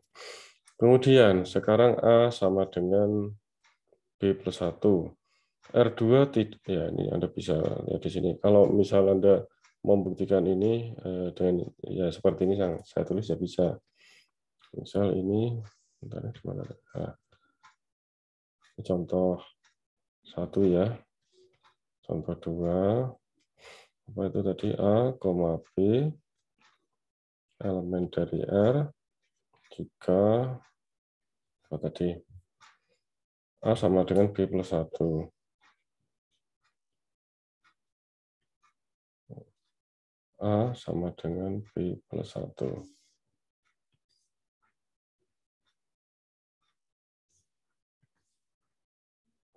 Kemudian, sekarang A sama dengan B plus 1. R2 tidak, ya ini Anda bisa lihat di sini. Kalau misal Anda membuktikan ini eh, dengan ya seperti ini yang saya tulis ya bisa. Misal ini, bentar, ya, gimana, Nah, contoh satu ya. Contoh dua. Apa itu tadi? A, koma B, elemen dari R jika apa tadi A sama dengan B plus 1. A sama dengan B plus 1.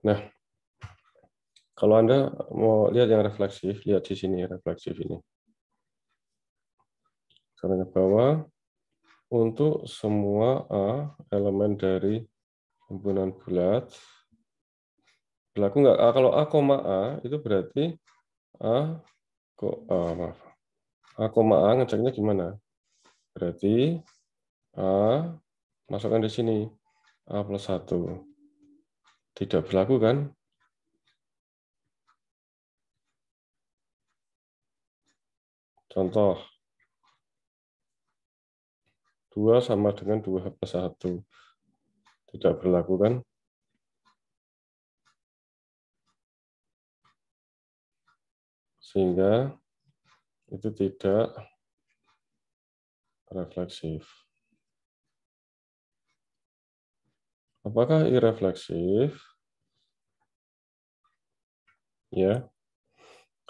Nah, kalau Anda mau lihat yang refleksif, lihat di sini refleksif ini. Karena bahwa untuk semua A elemen dari himpunan bulat berlaku nggak A kalau A, koma A itu berarti A kok A maaf. A, A ngeceknya gimana? Berarti A masukkan di sini. A plus satu Tidak berlaku kan? Contoh, 2 sama dengan 2 plus 1. Tidak berlaku kan? Sehingga itu tidak refleksif. Apakah irrefleksif Ya.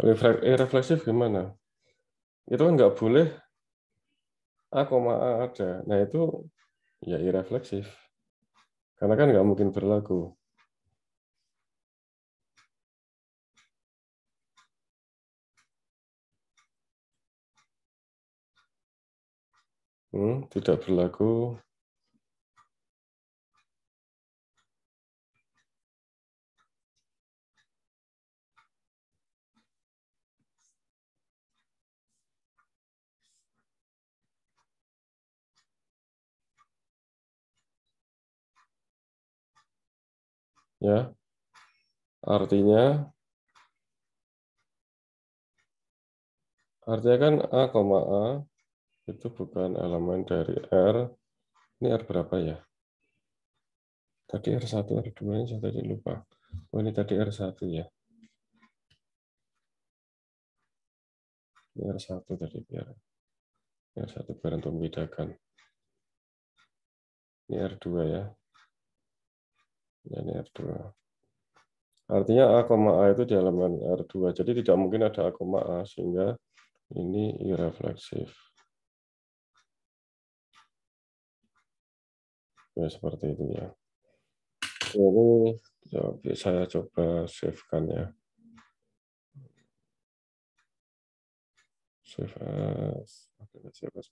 irrefleksif gimana? Itu kan nggak boleh A, A ada. Nah itu ya irefleksif. Karena kan nggak mungkin berlaku. Hmm, tidak berlaku ya artinya artinya kan a, a itu bukan elemen dari r ini r berapa ya tadi r 1 r 2 ini saya tadi lupa oh ini tadi r 1 ya ini r 1 tadi biar r 1 biar untuk membedakan ini r 2 ya ini R2. Artinya A, A itu di halaman R2. Jadi tidak mungkin ada A, A, sehingga ini irrefleksif. Ya, seperti itu ya. Ini oke, saya coba save-kan ya. Save as save as.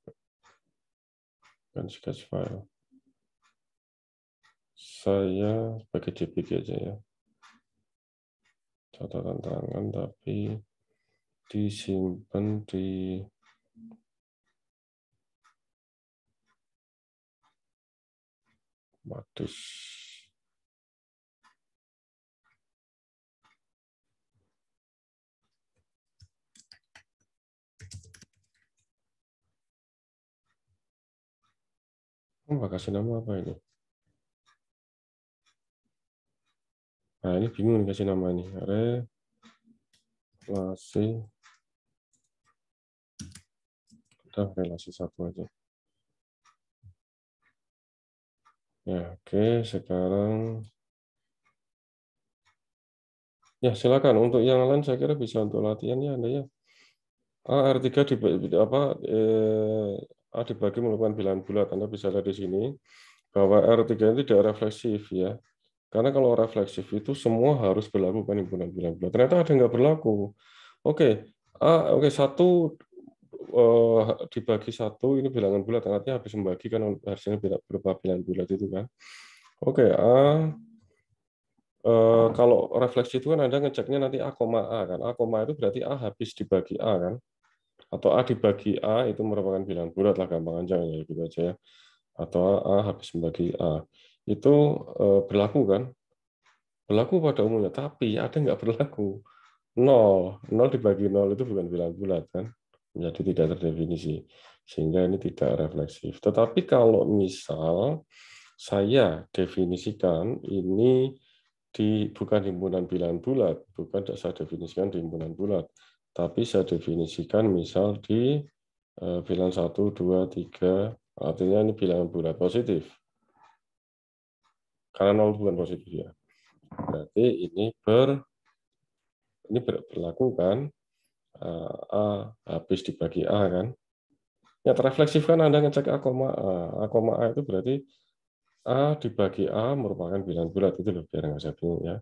kan sketch file saya pakai JPG aja ya. Catatan tangan tapi disimpan di Matus. Oh, kasih nama apa ini? Nah, ini bingung dikasih nama ini. Relasi. Udah, relasi satu aja. Ya, oke. Sekarang Ya, silakan. Untuk yang lain saya kira bisa untuk latihan ya Anda ya. a ah, r 3 dibagi apa, eh, A dibagi melakukan bilangan bulat. Anda bisa lihat di sini bahwa R3 ini tidak refleksif ya. Karena kalau refleksif itu semua harus berlaku kan ibu bilang. Ternyata ada yang nggak berlaku. Oke, okay. ah, oke okay, satu uh, dibagi satu ini bilangan bulat. Artinya habis membagi kan hasilnya berupa bilangan bulat itu kan. Oke, okay, a uh, kalau refleksi itu kan ada ngeceknya nanti a, koma a kan. A, koma itu berarti a habis dibagi a kan. Atau a dibagi a itu merupakan bilangan bulat lah gampang aja ya gitu aja ya. Atau a habis membagi a itu eh, berlaku kan? Berlaku pada umumnya, tapi ada nggak berlaku. Nol, nol dibagi nol itu bukan bilangan bulat kan? Menjadi tidak terdefinisi. Sehingga ini tidak refleksif. Tetapi kalau misal saya definisikan ini di bukan himpunan bilangan bulat, bukan saya definisikan di himpunan bulat, tapi saya definisikan misal di eh, bilangan satu dua tiga artinya ini bilangan bulat positif karena nol bukan positif ya. Berarti ini ber ini ber, berlaku kan A, eh, A habis dibagi A kan. Ya terefleksif kan Anda ngecek A, koma A. A, koma A itu berarti A dibagi A merupakan bilangan bulat itu loh biar nggak saya bingung ya.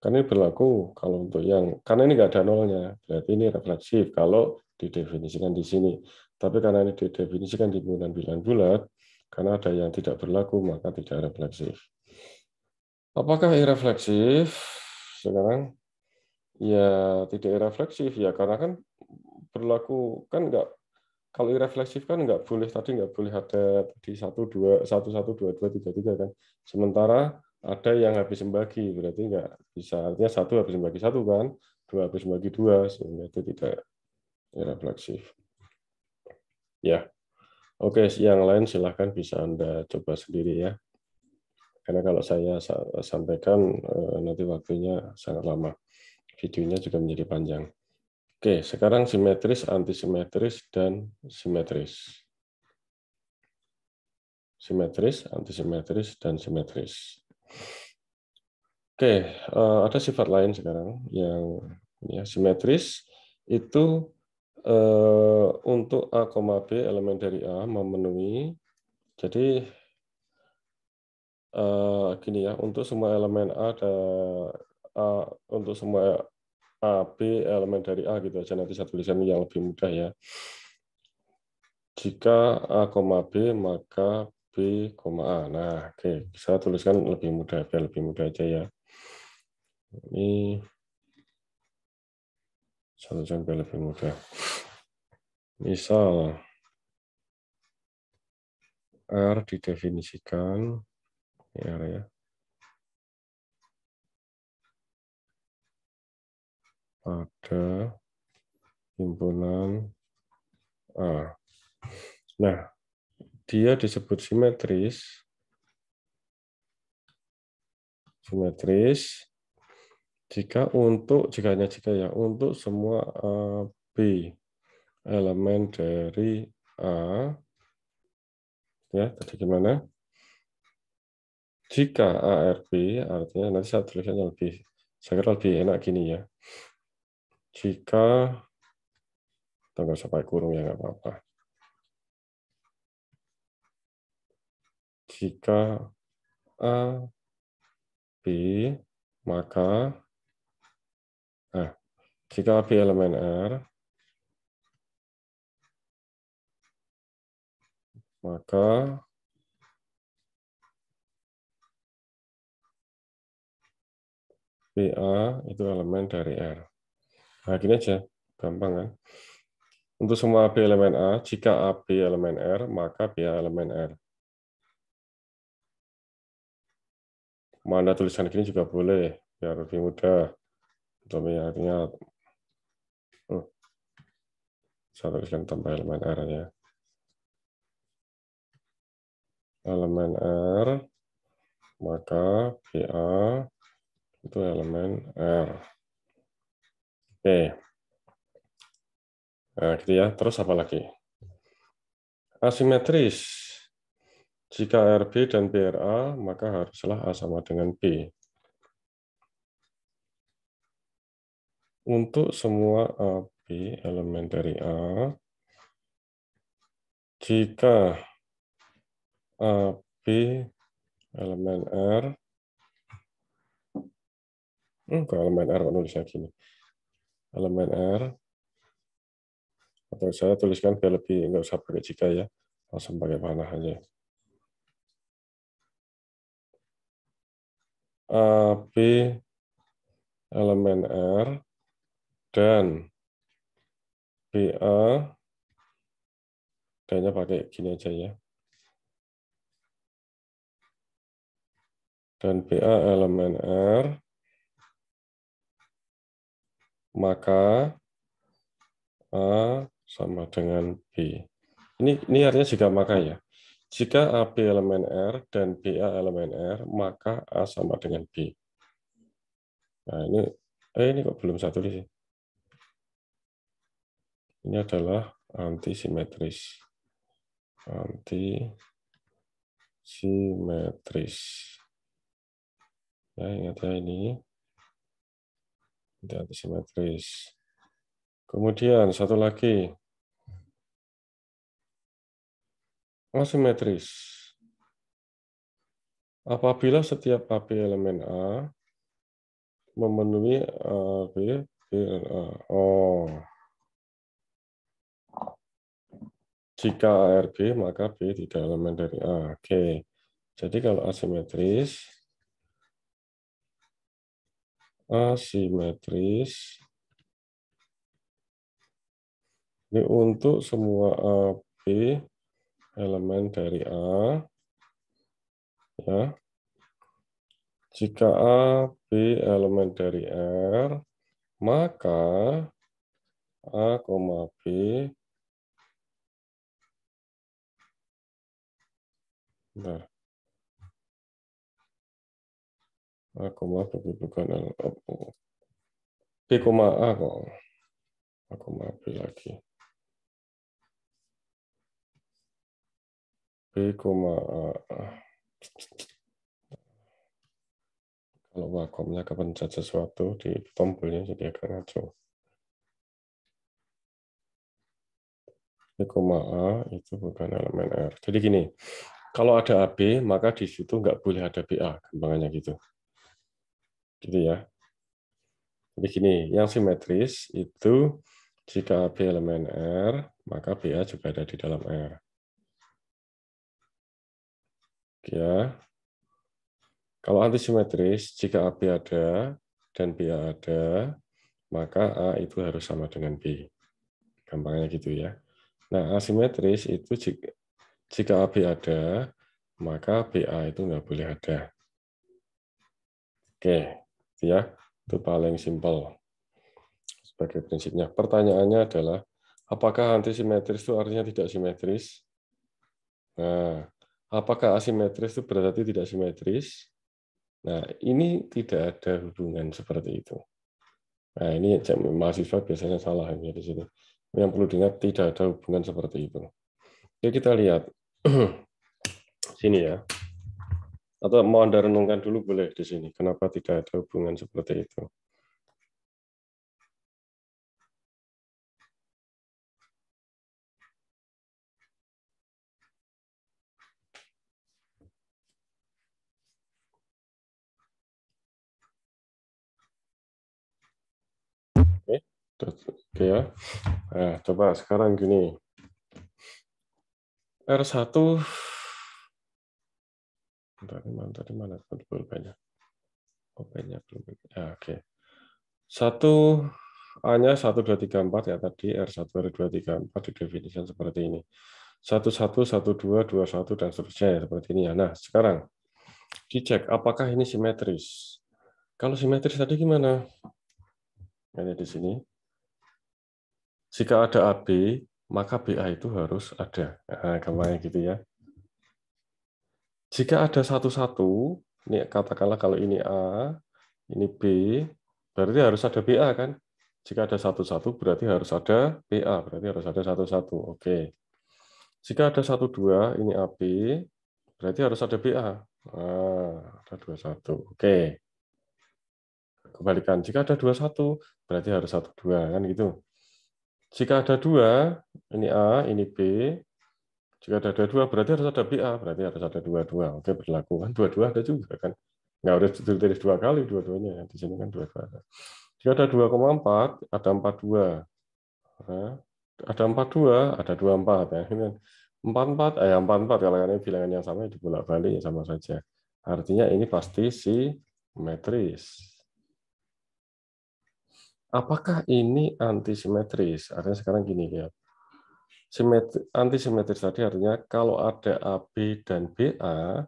Karena ini berlaku kalau untuk yang karena ini nggak ada nolnya, berarti ini refleksif kalau didefinisikan di sini. Tapi karena ini didefinisikan di penggunaan bilangan bulat, karena ada yang tidak berlaku, maka tidak refleksif. Apakah irefleksif sekarang? Ya tidak irefleksif ya karena kan berlaku kan nggak kalau irefleksif kan nggak boleh tadi nggak boleh ada di satu dua satu satu dua dua tiga tiga kan sementara ada yang habis membagi berarti nggak bisa artinya satu habis membagi satu kan dua habis membagi dua sehingga itu tidak irefleksif ya Oke, yang lain silahkan bisa Anda coba sendiri ya. Karena kalau saya sampaikan eh, nanti waktunya sangat lama. Videonya juga menjadi panjang. Oke, sekarang simetris, antisimetris, dan simetris. Simetris, antisimetris, dan simetris. Oke, eh, ada sifat lain sekarang yang ya, simetris itu eh, untuk A, B elemen dari A memenuhi. Jadi eh, gini ya, untuk semua elemen A ada A untuk semua A, B elemen dari A gitu aja nanti saya tulisan yang lebih mudah ya. Jika A, B maka B, A. Nah, oke, okay. saya tuliskan lebih mudah biar lebih mudah aja ya. Ini satu contoh lebih mudah. Misal, R didefinisikan, R ya, pada himpunan A. Nah, dia disebut simetris, simetris, jika untuk, jika hanya jika ya, untuk semua A, eh, B, elemen dari A ya tadi gimana jika ARB artinya nanti saya tulisnya lebih saya kira lebih enak gini ya jika tanggal sampai kurung ya nggak apa-apa jika A B maka nah, jika A B elemen R maka PA itu elemen dari R. Nah, gini aja, gampang kan? Untuk semua AB elemen A, jika AB elemen R, maka PA elemen R. Mana tulisan gini juga boleh, biar lebih mudah. Tapi artinya, hmm. saya tuliskan tambah elemen R ya elemen R, maka PA itu elemen R. Oke. Nah, gitu ya. Terus apa lagi? Asimetris. Jika RB dan PRA, maka haruslah A sama dengan B. Untuk semua AB elemen dari A, jika b eh, elemen R. Hmm, ke elemen R kok kan nulisnya gini. Elemen R. Atau saya tuliskan biar lebih, enggak usah pakai jika ya. Langsung pakai panah aja. b eh, elemen R dan BA kayaknya pakai gini aja ya dan BA elemen R, maka A sama dengan B. Ini, ini artinya jika maka ya. Jika AB elemen R dan BA elemen R, maka A sama dengan B. Nah, ini eh ini kok belum satu sih. Ini adalah antisimetris. Antisimetris. Ya, ingat ya ini. Tidak antisimetris. Kemudian satu lagi. Asimetris. Apabila setiap AP elemen A memenuhi A, B, B, A. Oh. Jika B, maka B tidak elemen dari A. Oke. Jadi kalau asimetris, asimetris ini untuk semua b elemen dari A ya jika b elemen dari R maka A, B Bentar. A, bukan L, O. Koma A kok. A, B lagi. P, A. Kalau wakomnya kepencet sesuatu di tombolnya jadi agak ngaco. koma A itu bukan elemen R. Jadi gini, kalau ada AB, maka di situ nggak boleh ada BA, gampangannya gitu gitu ya. Jadi gini, yang simetris itu jika B elemen R, maka BA juga ada di dalam R. Oke gitu ya. Kalau antisimetris, jika AB ada dan BA ada, maka A itu harus sama dengan B. Gampangnya gitu ya. Nah, asimetris itu jika, jika AB ada, maka BA itu nggak boleh ada. Oke. Gitu ya. Itu paling simpel. Sebagai prinsipnya. Pertanyaannya adalah apakah antisimetris itu artinya tidak simetris? Nah, apakah asimetris itu berarti tidak simetris? Nah, ini tidak ada hubungan seperti itu. Nah, ini mahasiswa biasanya salah ini di sini. Yang perlu diingat tidak ada hubungan seperti itu. Ya, kita lihat [CLEARS THROAT] sini ya. Atau mau Anda renungkan dulu boleh di sini. Kenapa tidak ada hubungan seperti itu? Oke ya. Nah, coba sekarang gini. R1 Tadi mana? Tadi mana? Pulpennya. Pulpennya oh, belum. Ya, oke. Okay. Satu A-nya 1, 2, 3, 4 ya tadi R1, R2, 3, 4 di definition seperti ini. Satu satu satu dua dua satu dan seterusnya ya, seperti ini ya. Nah, sekarang dicek apakah ini simetris. Kalau simetris tadi gimana? Ini di sini. Jika ada AB, maka BA itu harus ada. Nah, gitu ya. Jika ada satu-satu, ini katakanlah kalau ini A, ini B, berarti harus ada BA kan? Jika ada satu-satu berarti harus ada BA, berarti harus ada satu-satu. Oke. Jika ada satu dua, ini AB, berarti harus ada BA. Ah, ada dua satu. Oke. Kebalikan, jika ada dua satu, berarti harus satu dua kan gitu. Jika ada dua, ini A, ini B, jika ada, dua dua, berarti harus ada BA, berarti harus ada dua-dua. Oke, berlaku kan dua-dua ada juga kan. Nggak harus ditulis dua kali dua-duanya kan? Di sini kan dua-dua ada. dua koma empat, ada empat dua, ada empat dua, ada dua empat. ya. Ini kan? 44, eh empat kalau kalian bilangan yang sama ya dibolak-balik ya, sama saja. Artinya ini pasti si simetris. Apakah ini antisimetris? Artinya sekarang gini ya antisimetris tadi artinya kalau ada AB dan BA,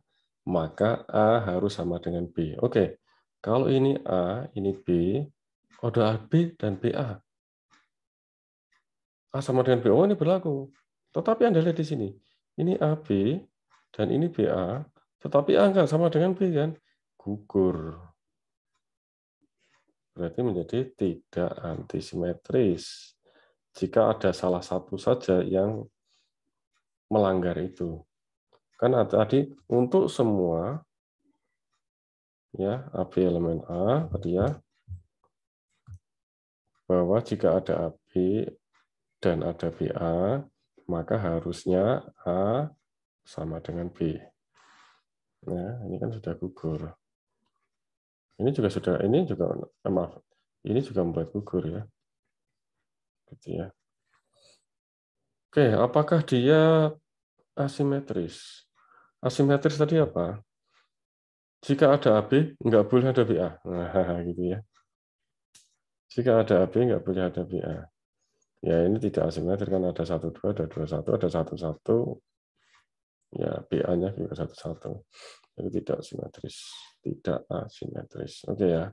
maka A harus sama dengan B. Oke, kalau ini A, ini B, oh, ada AB dan BA. A sama dengan B, oh ini berlaku. Tetapi Anda lihat di sini, ini AB dan ini BA, tetapi A enggak sama dengan B kan? Gugur. Berarti menjadi tidak antisimetris jika ada salah satu saja yang melanggar itu. Kan tadi untuk semua ya AB elemen A tadi ya bahwa jika ada AB dan ada BA maka harusnya A sama dengan B. Nah, ini kan sudah gugur. Ini juga sudah ini juga maaf, ini juga membuat gugur ya gitu ya. Oke, apakah dia asimetris? Asimetris tadi apa? Jika ada AB, nggak boleh ada BA. Nah, gitu ya. Jika ada AB, nggak boleh ada BA. Ya, ini tidak asimetris kan ada satu dua, ada satu, ada satu satu. Ya, BA-nya juga satu. Jadi tidak asimetris, tidak asimetris. Oke ya.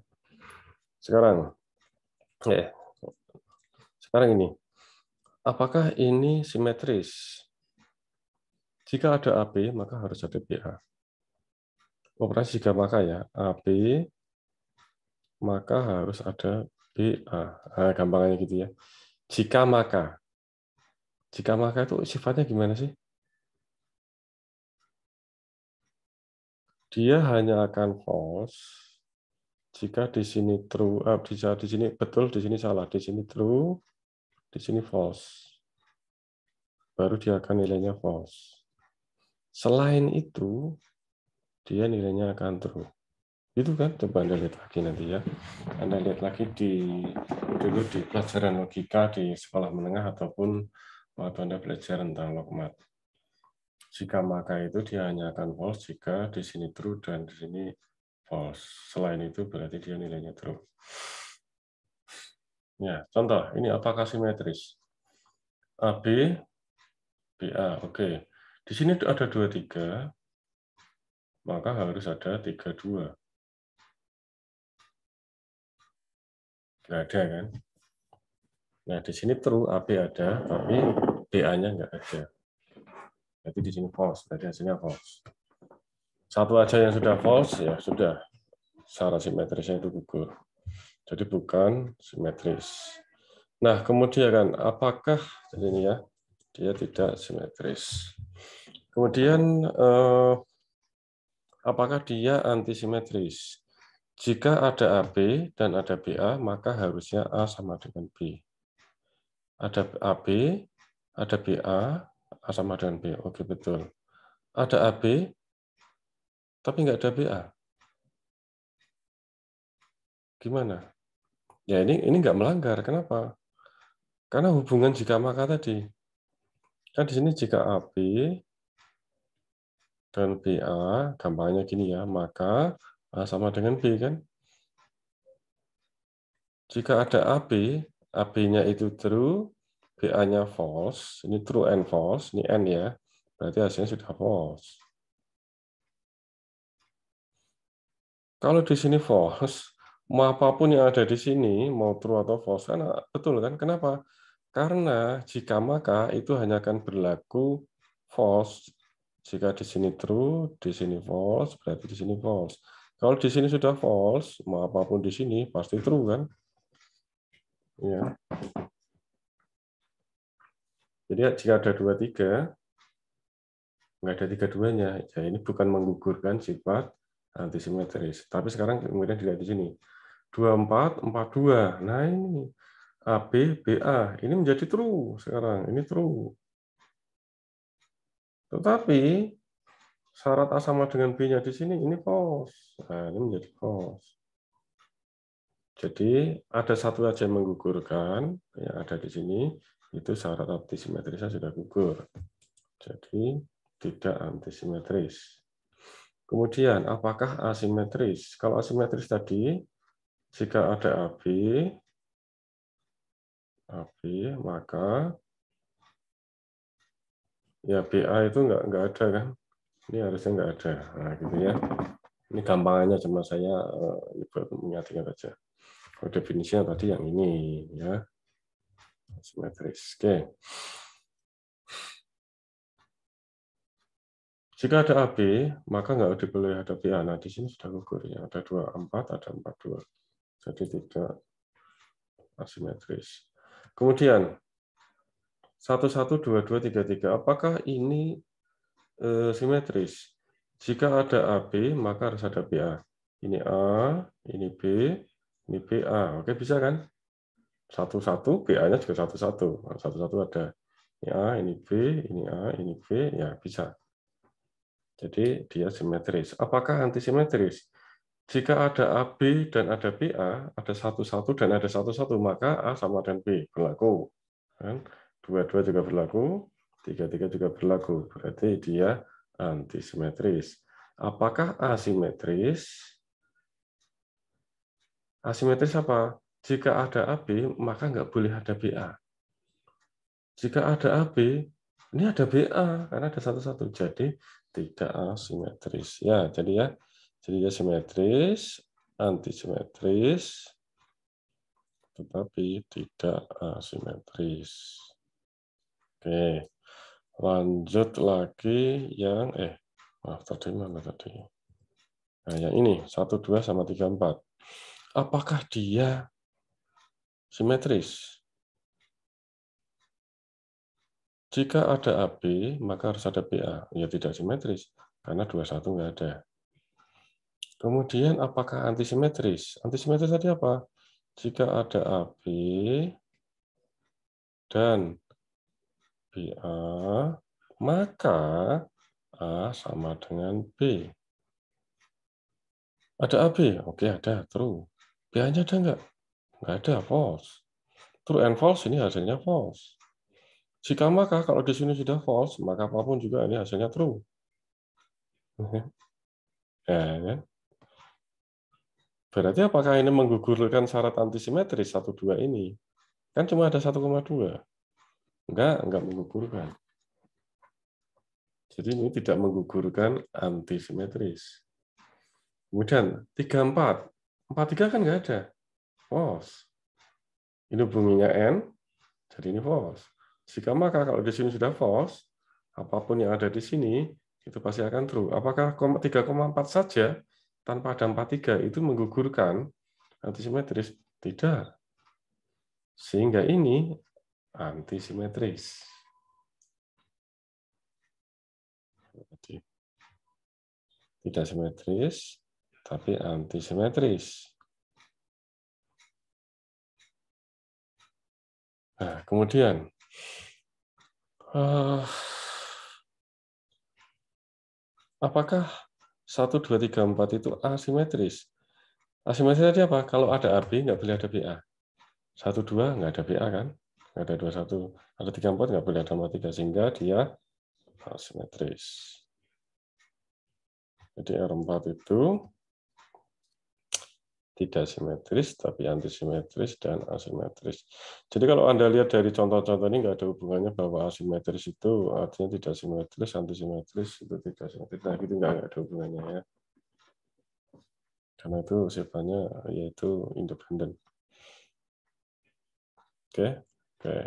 Sekarang, oke. Sekarang ini, apakah ini simetris? Jika ada AB, maka harus ada BA. Operasi jika maka ya, AB, maka harus ada BA. Nah, gampangnya gitu ya. Jika maka. Jika maka itu sifatnya gimana sih? Dia hanya akan false jika di sini true, bisa eh, di sini betul, di sini salah, di sini true, di sini false. Baru dia akan nilainya false. Selain itu, dia nilainya akan true. Itu kan, coba Anda lihat lagi nanti ya. Anda lihat lagi di dulu di pelajaran logika di sekolah menengah ataupun waktu Anda belajar tentang logmat. Jika maka itu dia hanya akan false jika di sini true dan di sini false. Selain itu berarti dia nilainya true. Ya, contoh, ini apakah simetris? AB, BA, oke. Di sini ada 23, maka harus ada 32. Tidak ada kan? Nah, di sini true, AB ada, tapi BA-nya nggak ada. Jadi di sini false, berarti hasilnya false. Satu aja yang sudah false, ya sudah. Secara simetrisnya itu gugur. Jadi bukan simetris. Nah, kemudian kan, apakah jadi ini ya, dia tidak simetris. Kemudian eh, apakah dia antisimetris? Jika ada AB dan ada BA, maka harusnya A sama dengan B. Ada AB, ada BA, A sama dengan B. Oke, betul. Ada AB, tapi enggak ada BA. Gimana? Ya ini ini nggak melanggar. Kenapa? Karena hubungan jika maka tadi. Kan di sini jika AB dan BA, gambarnya gini ya, maka A sama dengan B kan. Jika ada AB, AB-nya itu true, BA-nya false, ini true and false, ini N ya, berarti hasilnya sudah false. Kalau di sini false, mau apapun yang ada di sini, mau true atau false, kan ah, betul kan? Kenapa? Karena jika maka itu hanya akan berlaku false. Jika di sini true, di sini false, berarti di sini false. Kalau di sini sudah false, mau apapun di sini pasti true kan? Ya. Jadi jika ada dua tiga, nggak ada tiga duanya. Ya ini bukan menggugurkan sifat antisimetris. Tapi sekarang kemudian dilihat di sini. 24, 42. Nah ini AB, BA. Ini menjadi true sekarang. Ini true. Tetapi syarat A sama dengan B-nya di sini, ini false. Nah, ini menjadi false. Jadi ada satu aja yang menggugurkan, yang ada di sini, itu syarat antisimetrisnya sudah gugur. Jadi tidak antisimetris. Kemudian, apakah asimetris? Kalau asimetris tadi, jika ada api, api maka ya BA itu nggak nggak ada kan? Ini harusnya nggak ada. Nah, gitu ya. Ini gampangannya cuma saya eh, uh, mengingat saja. Oh, definisinya tadi yang ini ya. Simetris. Oke. Jika ada AB, maka nggak boleh ada BA. Nah, di sini sudah gugur ya. Ada empat, ada dua. Jadi tidak asimetris. Kemudian tiga. apakah ini eh, simetris? Jika ada AB maka harus ada BA. Ini A, ini B, ini BA. Oke, bisa kan? Satu-satu, BA-nya juga satu-satu. Satu-satu ada ini A, ini B, ini A, ini B, ya bisa. Jadi dia simetris. Apakah antisimetris? Jika ada AB dan ada PA, ada satu-satu dan ada satu-satu, maka A sama dengan B berlaku. Dua-dua kan? juga berlaku, tiga-tiga juga berlaku. Berarti dia antisimetris. Apakah asimetris? Asimetris apa? Jika ada AB, maka nggak boleh ada BA. Jika ada AB, ini ada BA, karena ada satu-satu. Jadi tidak asimetris. Ya, jadi ya, jadi dia simetris, antisimetris, tetapi tidak asimetris. Oke, lanjut lagi yang, eh, maaf tadi mana tadi? Nah, yang ini, satu dua sama tiga empat. Apakah dia simetris? Jika ada AB, maka harus ada BA. Ya tidak simetris, karena 21 nggak ada. Kemudian apakah antisimetris? Antisimetris tadi apa? Jika ada AB dan BA, maka A sama dengan B. Ada AB? Oke, ada. True. BA-nya ada nggak? Nggak ada. False. True and false ini hasilnya false. Jika maka kalau di sini sudah false, maka apapun juga ini hasilnya true. [LAUGHS] Ya, ya. Berarti apakah ini menggugurkan syarat antisimetris 12 ini? Kan cuma ada 1,2. Enggak, enggak menggugurkan. Jadi ini tidak menggugurkan antisimetris. Kemudian 34. 43 kan enggak ada. False. Ini bunyinya N, jadi ini false. Jika maka kalau di sini sudah false, apapun yang ada di sini, itu pasti akan true. Apakah 3,4 saja tanpa ada tiga itu menggugurkan antisimetris? Tidak. Sehingga ini antisimetris. tidak simetris, tapi antisimetris. Nah, kemudian eh, apakah 1, 2, 3, 4 itu asimetris. Asimetris tadi apa? Kalau ada AB, nggak boleh ada BA. 1, 2, nggak ada BA kan? Nggak ada 2, 1. Ada 3, 4, nggak boleh ada 4, 3. Sehingga dia asimetris. Jadi R4 itu tidak simetris, tapi antisimetris dan asimetris. Jadi kalau Anda lihat dari contoh-contoh ini nggak ada hubungannya bahwa asimetris itu artinya tidak simetris, antisimetris itu tidak simetris. Nah, gitu nggak, ada hubungannya ya. Karena itu sifatnya yaitu independen. Oke, oke.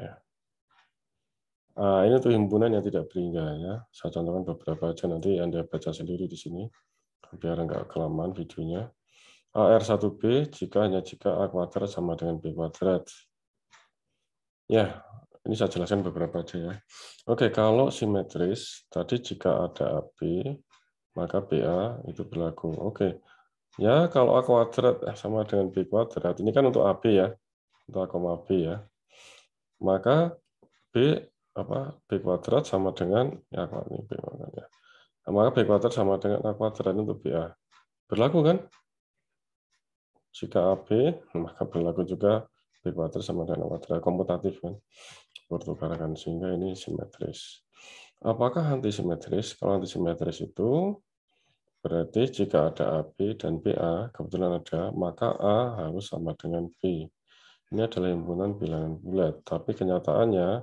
Nah, ini tuh himpunan yang tidak berhingga ya. Saya contohkan beberapa aja nanti Anda baca sendiri di sini biar nggak kelamaan videonya. AR1B jika hanya jika A kuadrat sama dengan B kuadrat. Ya, ini saya jelaskan beberapa aja ya. Oke, kalau simetris, tadi jika ada AB, maka BA itu berlaku. Oke, ya kalau A kuadrat eh, sama dengan B kuadrat, ini kan untuk AB ya, untuk A, B ya. Maka B apa B kuadrat sama dengan ya ini B kuadrat ya. Maka B kuadrat sama dengan A kuadrat untuk BA. Berlaku kan? jika AB, maka berlaku juga B kuadrat sama dengan A kuadrat. Komputatif kan? Pertukaran. Sehingga ini simetris. Apakah antisimetris? Kalau antisimetris itu berarti jika ada AB dan BA, kebetulan ada, maka A harus sama dengan B. Ini adalah himpunan bilangan bulat. Tapi kenyataannya,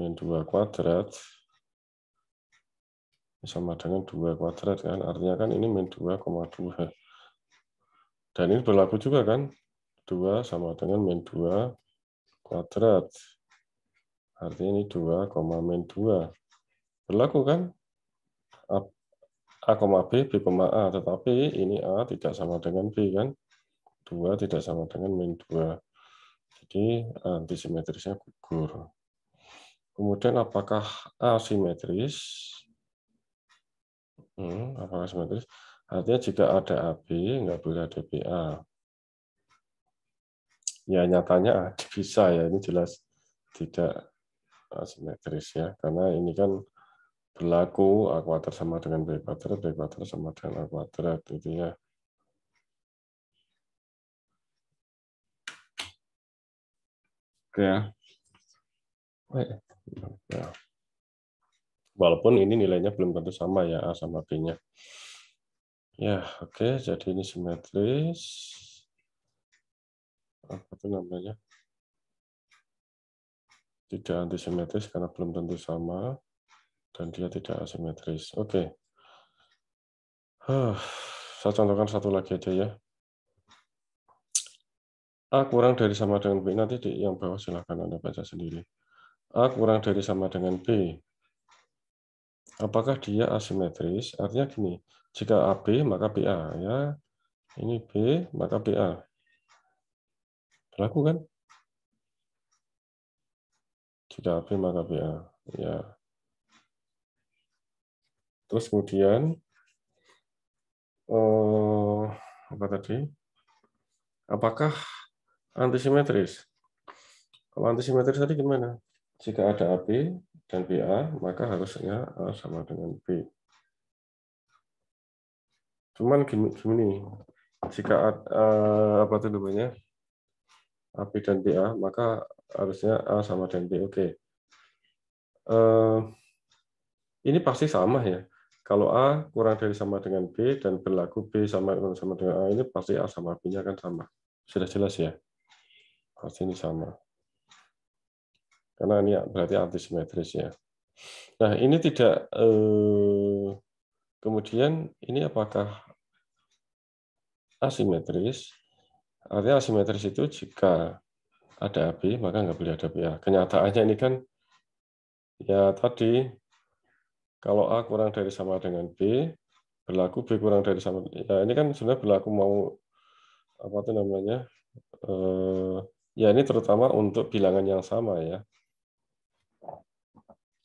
min 2 kuadrat sama dengan 2 kuadrat kan artinya kan ini min 2,2 dan ini berlaku juga kan? 2 sama dengan min 2 kuadrat. Artinya ini 2, min 2. Berlaku kan? A, A B, B, A. Tetapi ini A tidak sama dengan B kan? 2 tidak sama dengan min 2. Jadi antisimetrisnya gugur. Kemudian apakah asimetris? Hmm, apakah simetris? Artinya jika ada AB, nggak boleh ada BA. Ya nyatanya bisa ya, ini jelas tidak asimetris ya, karena ini kan berlaku A kuadrat sama dengan B kuadrat, B kuadrat sama dengan A kuadrat, itu ya. Oke ya. Walaupun ini nilainya belum tentu sama ya A sama B-nya. Ya, oke. Okay. Jadi ini simetris. Apa itu namanya? Tidak antisimetris karena belum tentu sama. Dan dia tidak asimetris. Oke. Okay. Huh. Saya contohkan satu lagi aja ya. A kurang dari sama dengan B. Nanti di yang bawah silahkan Anda baca sendiri. A kurang dari sama dengan B. Apakah dia asimetris? Artinya gini, jika AB maka BA ya. Ini B maka BA. Berlaku kan? Jika AB maka BA. Ya. Terus kemudian eh, apa tadi? Apakah antisimetris? Kalau antisimetris tadi gimana? Jika ada AB dan BA, maka harusnya A sama dengan B. Cuman gini, jika uh, apa tuh namanya AP dan BA, maka harusnya A sama dengan B. Oke. Okay. Uh, eh, ini pasti sama ya. Kalau A kurang dari sama dengan B dan berlaku B sama dengan sama dengan A, ini pasti A sama B-nya akan sama. Sudah jelas ya? Pasti ini sama. Karena ini berarti antisimetris ya. Nah, ini tidak uh, Kemudian ini apakah asimetris? Artinya asimetris itu jika ada AB, maka nggak boleh ada BA. Kenyataannya ini kan, ya tadi, kalau A kurang dari sama dengan B, berlaku B kurang dari sama. Ya, ini kan sebenarnya berlaku mau, apa itu namanya, eh, ya ini terutama untuk bilangan yang sama ya.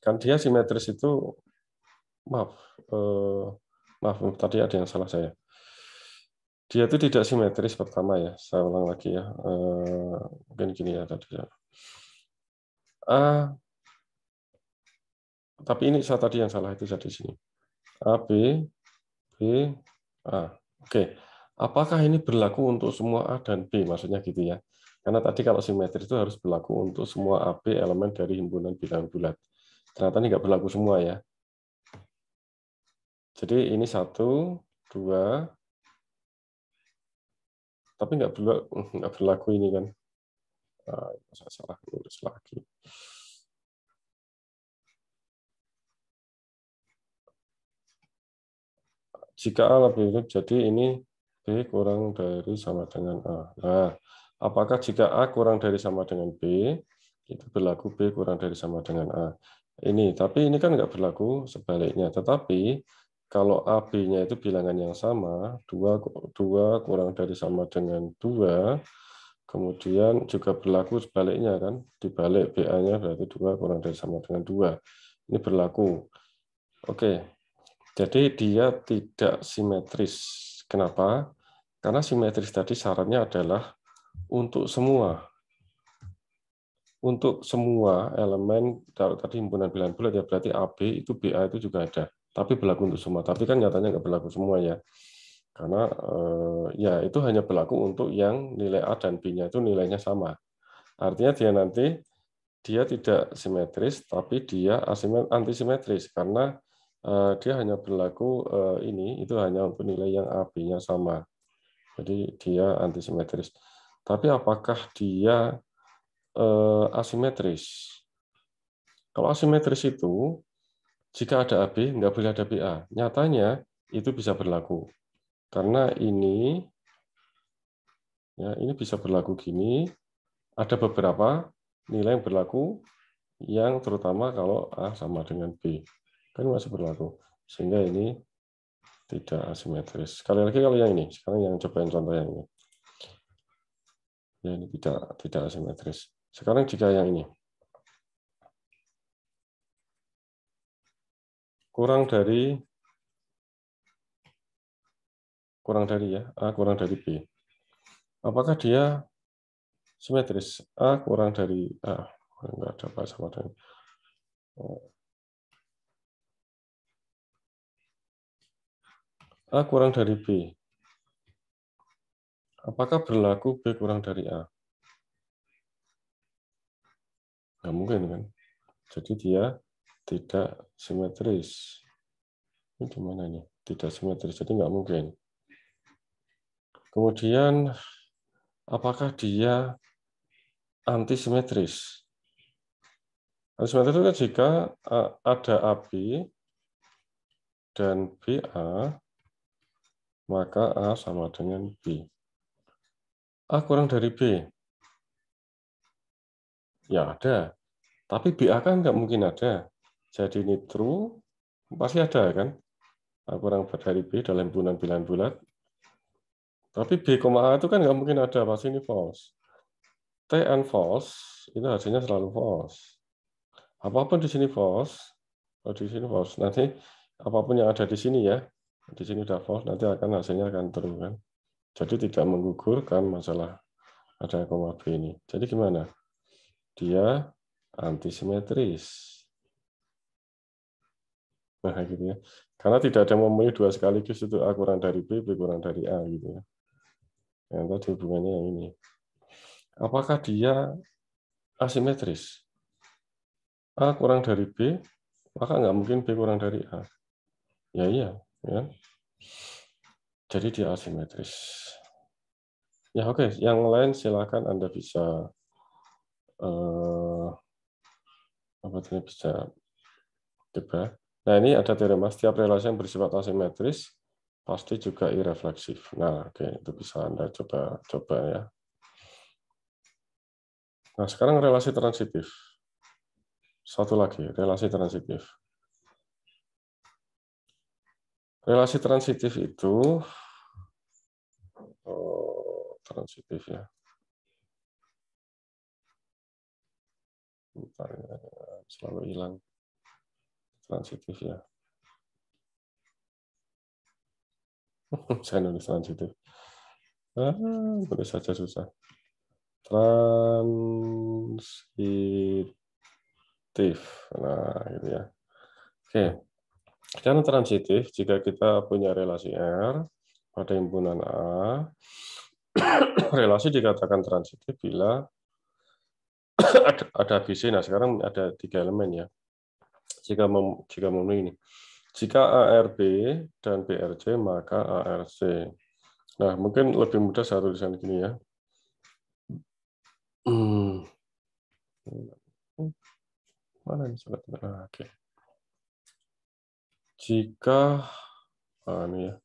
Kan dia simetris itu maaf eh, maaf tadi ada yang salah saya dia itu tidak simetris pertama ya saya ulang lagi ya eh, mungkin gini ya tadi ya a tapi ini saya tadi yang salah itu jadi sini a b b a oke apakah ini berlaku untuk semua a dan b maksudnya gitu ya karena tadi kalau simetris itu harus berlaku untuk semua AB elemen dari himpunan bilangan bulat. Ternyata ini nggak berlaku semua ya. Jadi ini satu, dua, tapi nggak berlaku, [LAUGHS] berlaku ini kan. Nah, saya salah nulis lagi. Jika A lebih dari, jadi ini B kurang dari sama dengan A. Nah, apakah jika A kurang dari sama dengan B, itu berlaku B kurang dari sama dengan A. Ini, tapi ini kan nggak berlaku sebaliknya. Tetapi kalau AB-nya itu bilangan yang sama, 2, 2 kurang dari sama dengan 2, kemudian juga berlaku sebaliknya kan, dibalik BA-nya berarti 2 kurang dari sama dengan 2. Ini berlaku. Oke, jadi dia tidak simetris. Kenapa? Karena simetris tadi syaratnya adalah untuk semua untuk semua elemen kalau tadi himpunan bilangan bulat ya berarti AB itu BA itu juga ada tapi berlaku untuk semua. Tapi kan nyatanya nggak berlaku semua ya, karena eh, ya itu hanya berlaku untuk yang nilai A dan B-nya itu nilainya sama. Artinya dia nanti dia tidak simetris, tapi dia antisimetris karena eh, dia hanya berlaku eh, ini itu hanya untuk nilai yang A B-nya sama. Jadi dia antisimetris. Tapi apakah dia asimetris? Kalau asimetris itu jika ada AB, nggak boleh ada BA. Nyatanya itu bisa berlaku. Karena ini ya ini bisa berlaku gini, ada beberapa nilai yang berlaku yang terutama kalau A sama dengan B. Kan masih berlaku. Sehingga ini tidak asimetris. Sekali lagi kalau yang ini, sekarang yang cobain contoh yang ini. Ya, ini tidak tidak asimetris. Sekarang jika yang ini, kurang dari kurang dari ya a kurang dari b. Apakah dia simetris a kurang dari a? Enggak ada apa sama dengan a kurang dari b. Apakah berlaku b kurang dari a? Nggak mungkin kan? Jadi dia tidak simetris. Ini gimana ini Tidak simetris, jadi nggak mungkin. Kemudian, apakah dia antisimetris? Antisimetris itu jika ada AB dan BA, maka A sama dengan B. A kurang dari B. Ya ada. Tapi BA kan nggak mungkin ada jadi ini true, pasti ada kan? A kurang dari B dalam bulan bilangan bulat. Tapi B, A itu kan nggak mungkin ada, pasti ini false. T and false, itu hasilnya selalu false. Apapun di sini false, kalau oh, di sini false, nanti apapun yang ada di sini ya, di sini udah false, nanti akan hasilnya akan true kan. Jadi tidak menggugurkan masalah ada koma B ini. Jadi gimana? Dia antisimetris bah gitu ya. Karena tidak ada memenuhi dua sekaligus itu A ah, kurang dari B, B kurang dari A gitu ya. Yang tadi hubungannya yang ini. Apakah dia asimetris? A kurang dari B, maka nggak mungkin B kurang dari A. Ya iya. Ya. Jadi dia asimetris. Ya oke, okay. yang lain silakan Anda bisa eh, apa bisa coba Nah, ini ada teorema setiap relasi yang bersifat asimetris pasti juga irefleksif. Nah, oke, itu bisa Anda coba coba ya. Nah, sekarang relasi transitif. Satu lagi, relasi transitif. Relasi transitif itu oh, transitif ya. Bentar, ya, selalu hilang transitif ya [LAUGHS] saya nulis transitif ah, boleh saja susah transitif nah gitu ya oke karena transitif jika kita punya relasi R pada himpunan A [CLEARS THROAT] relasi dikatakan transitif bila [CLEARS THROAT] ada, ada visi nah sekarang ada tiga elemen ya jika mem, jika memenuhi ini. Jika ARB dan BRC maka ARC. Nah, mungkin lebih mudah saya tulisan gini ya. Hmm. Mana ini salah Oke. Okay. Jika ah, ini ya.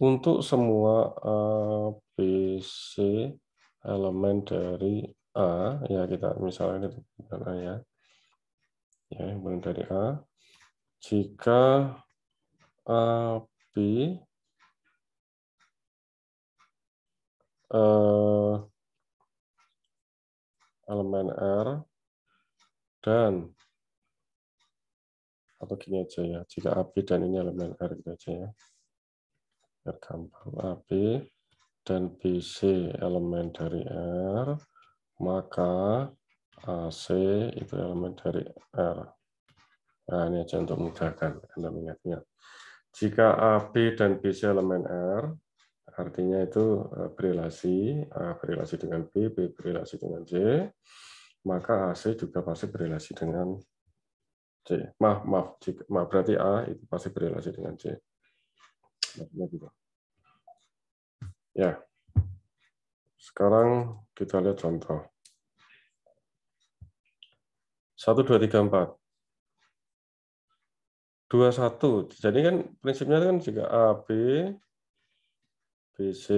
Untuk semua ABC ah, elemen dari A ya kita misalnya ini bukan A ya ya yang bener dari A jika AB uh, eh, elemen R dan atau gini aja ya jika AB dan ini elemen R gitu aja ya tergambar AB dan BC elemen dari R maka AC eh, itu elemen dari R. Nah, ini aja untuk mudahkan, Anda mengingatnya. Jika AB dan BC elemen R, artinya itu eh, berrelasi, A berrelasi dengan B, B berrelasi dengan C, maka AC juga pasti berrelasi dengan C. Maaf, maaf, jika, maaf berarti A itu pasti berrelasi dengan C. Gitu. Ya. Sekarang kita lihat contoh. 1, 2, 3, 4. 2, 1. Jadi kan prinsipnya kan juga A, B, B, C,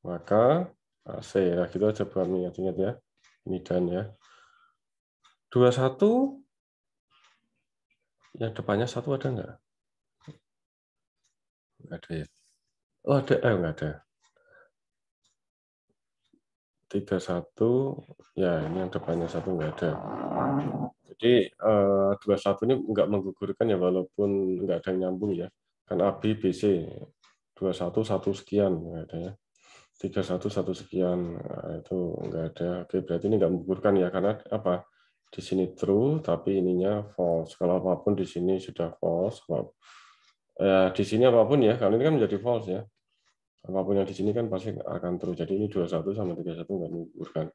maka A, C. Nah, gitu aja buat ingat-ingat ya. Ini dan ya. 2, 1. yang depannya satu ada nggak? Nggak ada ya. Oh ada, eh nggak ada tiga satu ya ini yang depannya satu enggak ada jadi eh, dua satu ini enggak menggugurkan ya walaupun enggak ada yang nyambung ya kan AB BC dua satu satu sekian enggak ada ya tiga satu satu sekian nah, itu enggak ada oke berarti ini enggak menggugurkan ya karena apa di sini true tapi ininya false kalau apapun di sini sudah false eh, di sini apapun ya karena ini kan menjadi false ya apapun yang di sini kan pasti akan terus. Jadi ini 21 sama 31 nggak menggugurkan.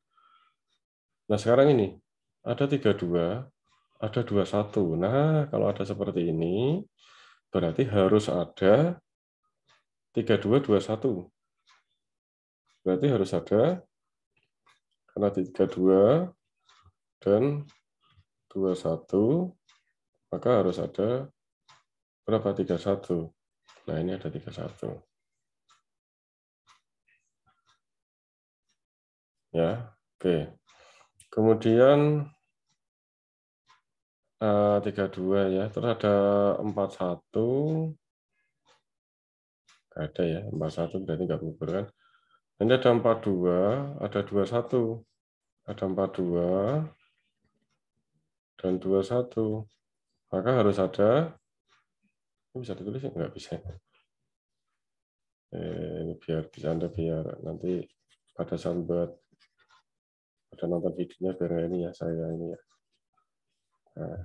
Nah sekarang ini ada 32, ada 21. Nah kalau ada seperti ini berarti harus ada 32, 21. Berarti harus ada karena 32 dan 21 maka harus ada berapa 31. Nah ini ada 31. ya oke kemudian eh, tiga dua ya terus ada empat satu ada ya empat satu berarti nggak gugur kan ini ada empat dua ada dua satu ada empat dua dan dua satu maka harus ada ini bisa ditulis ya? nggak bisa eh, ini biar bisa anda biar nanti pada saat buat ada nonton videonya baru ini ya saya ini ya nah.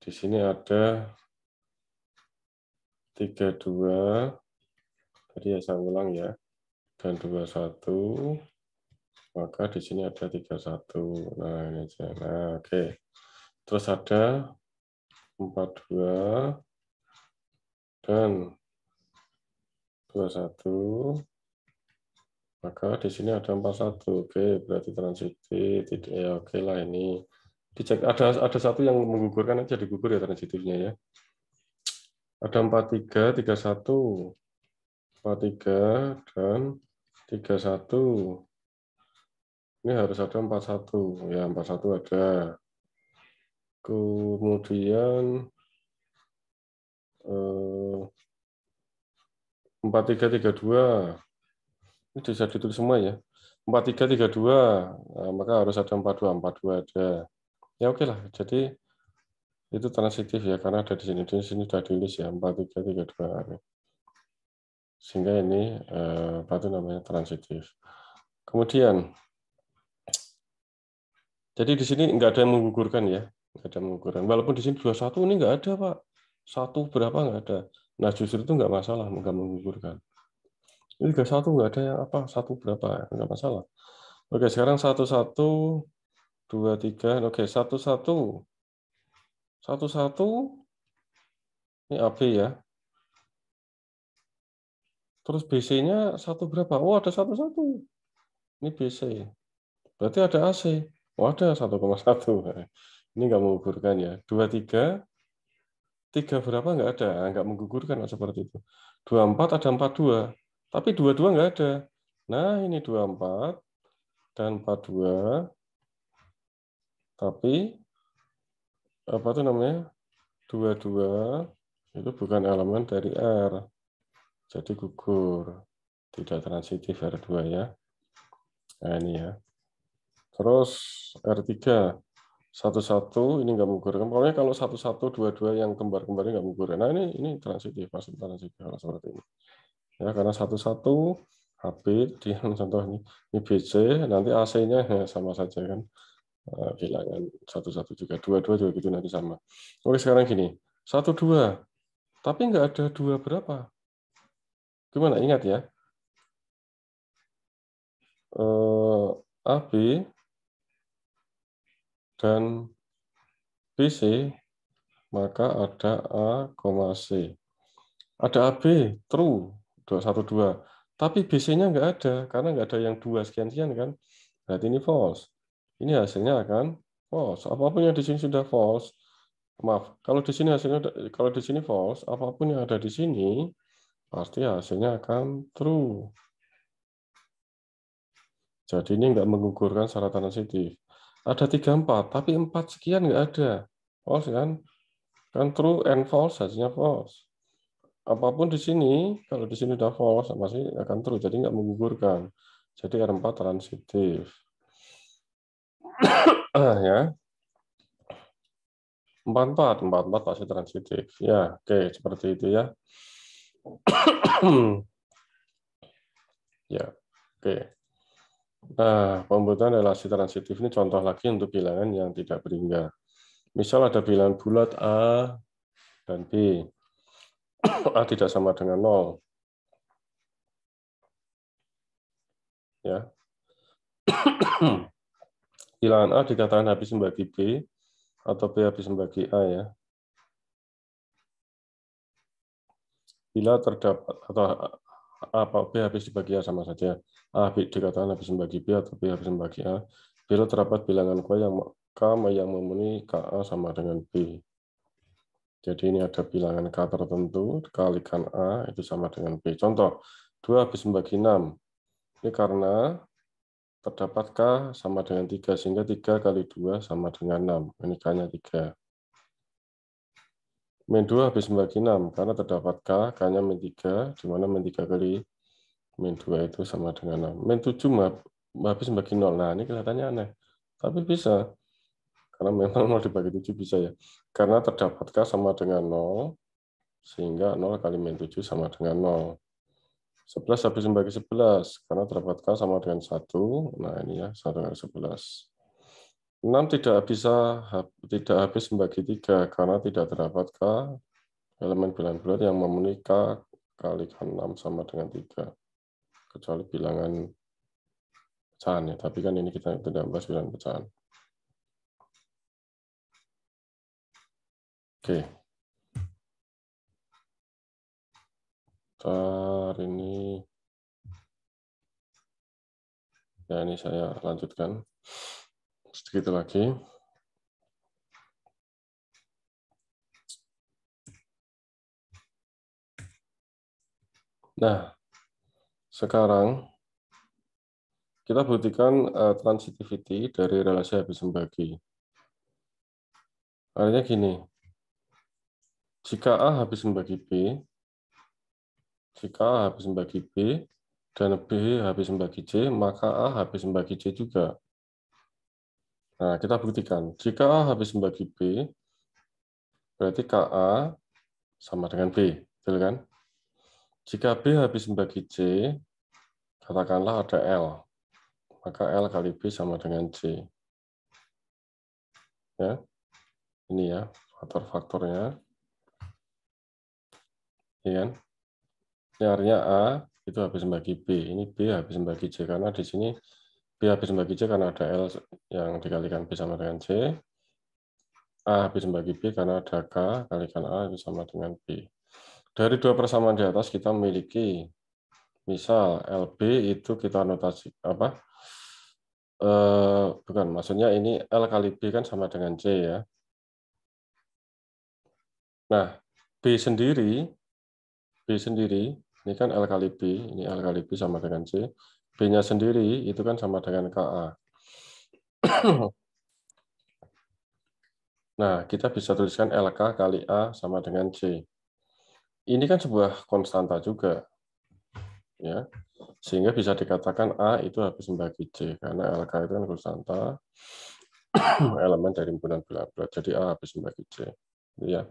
di sini ada 32 tadi ya saya ulang ya dan 21 maka di sini ada 31 nah ini aja nah oke okay. terus ada 42 dan 21 maka di sini ada 41. Oke, berarti transitif tidak ya oke lah ini. Dicek ada ada satu yang menggugurkan aja digugur ya transitifnya ya. Ada 43, 31. 43 dan 31. Ini harus ada 41. Ya, 41 ada. Kemudian eh 4332 ini bisa ditulis semua ya. 4332, nah, eh, maka harus ada empat dua ada. Ya oke lah, jadi itu transitif ya, karena ada di sini. Di sini sudah ditulis ya, 4332. Sehingga ini batu eh, namanya transitif. Kemudian, jadi di sini nggak ada yang menggugurkan ya, nggak ada yang menggugurkan. Walaupun di sini 21 ini nggak ada, Pak. Satu berapa nggak ada. Nah justru itu nggak masalah, nggak menggugurkan. Ini satu nggak ada yang apa, satu berapa, ya? nggak masalah. Oke, sekarang satu satu dua tiga oke, satu satu satu satu ini AB ya. Terus BC-nya satu berapa? Oh, ada satu satu. Ini BC. Berarti ada AC. Oh, ada satu koma satu [LAUGHS] Ini nggak menggugurkan ya. dua tiga tiga berapa nggak ada. Nggak menggugurkan seperti itu. dua empat ada empat dua tapi dua-dua nggak ada. Nah, ini dua empat dan empat dua. Tapi apa tuh namanya? dua-dua itu bukan elemen dari R. Jadi gugur. Tidak transitif R2 ya. Nah, ini ya. Terus R3. satu ini nggak gugur. Pokoknya kalau satu-satu dua-dua yang kembar-kembarnya nggak mengukur. Nah, ini ini transitif, pasti transitif kalau seperti ini ya karena satu-satu HP di [LAUGHS] contoh ini, ini BC nanti AC-nya ya, sama saja kan bilangan eh, satu-satu juga dua-dua juga gitu nanti sama. Oke sekarang gini satu dua tapi nggak ada dua berapa gimana ingat ya eh, AB dan BC maka ada A, C. Ada AB, true satu dua Tapi BC-nya nggak ada, karena nggak ada yang dua sekian-sekian kan. Berarti ini false. Ini hasilnya akan false. Apapun yang di sini sudah false, maaf, kalau di sini hasilnya kalau di sini false, apapun yang ada di sini pasti hasilnya akan true. Jadi ini nggak menggugurkan syarat transitif. Ada tiga empat, tapi empat sekian nggak ada. False kan? Kan true and false hasilnya false apapun di sini, kalau di sini udah false, masih akan terus, jadi nggak menggugurkan. Jadi R4 transitif. [COUGHS] ya. 44, 44 pasti transitif. Ya, oke, okay, seperti itu ya. [COUGHS] ya, oke. Okay. Nah, pembuatan relasi transitif ini contoh lagi untuk bilangan yang tidak beringga. Misal ada bilangan bulat A dan B. A ah, tidak sama dengan 0. Ya. Bilangan [CLEARS THROAT] A dikatakan habis membagi B atau B habis membagi A ya. Bila terdapat atau apa B habis dibagi A sama saja. A dikatakan habis membagi B atau B habis membagi A. Bila terdapat bilangan K yang K yang memenuhi KA sama dengan B. Jadi ini ada bilangan K tertentu, dikalikan A itu sama dengan B. Contoh, 2 habis membagi 6. Ini karena terdapat K sama dengan 3, sehingga 3 kali 2 sama dengan 6. Ini K-nya 3. Min 2 habis membagi 6, karena terdapat K, K-nya min 3, di mana min 3 kali min 2 itu sama dengan 6. Min 7 habis membagi 0. Nah, ini kelihatannya aneh. Tapi bisa. Karena memang 0 [LAUGHS] dibagi 7 bisa ya. Karena terdapat K sama dengan 0, sehingga 0 kali min 7 sama dengan 0. 11 habis membagi 11, karena terdapat K sama dengan 1, nah ini ya, 1 kali 11. 6 tidak bisa tidak habis membagi 3, karena tidak terdapat K elemen bilangan bulat yang memenuhi K kali 6 sama dengan 3. Kecuali bilangan pecahan ya, tapi kan ini kita tidak membahas bilangan pecahan. Oke. Bentar, ini. Ya, ini saya lanjutkan. Sedikit lagi. Nah, sekarang kita buktikan uh, transitivity dari relasi habis membagi. Artinya gini, jika A habis membagi B, jika A habis membagi B, dan B habis membagi C, maka A habis membagi C juga. Nah, kita buktikan. Jika A habis membagi B, berarti KA sama dengan B. Betul kan? Jika B habis membagi C, katakanlah ada L. Maka L kali B sama dengan C. Ya, Ini ya, faktor-faktornya ya kan? Ini artinya A itu habis membagi B. Ini B habis membagi C karena di sini B habis membagi C karena ada L yang dikalikan B sama dengan C. A habis membagi B karena ada K kalikan A itu sama dengan B. Dari dua persamaan di atas kita memiliki misal LB itu kita notasi apa? Eh, bukan, maksudnya ini L kali B kan sama dengan C ya. Nah, B sendiri B sendiri, ini kan L kali B, ini L kali B sama dengan C. B-nya sendiri itu kan sama dengan KA. [CLEARS THROAT] Nah, kita bisa tuliskan LK kali A sama dengan C. Ini kan sebuah konstanta juga. ya Sehingga bisa dikatakan A itu habis membagi C, karena LK itu kan konstanta [CLEARS THROAT] elemen dari himpunan bulat-bulat. Jadi A habis membagi C. Ya.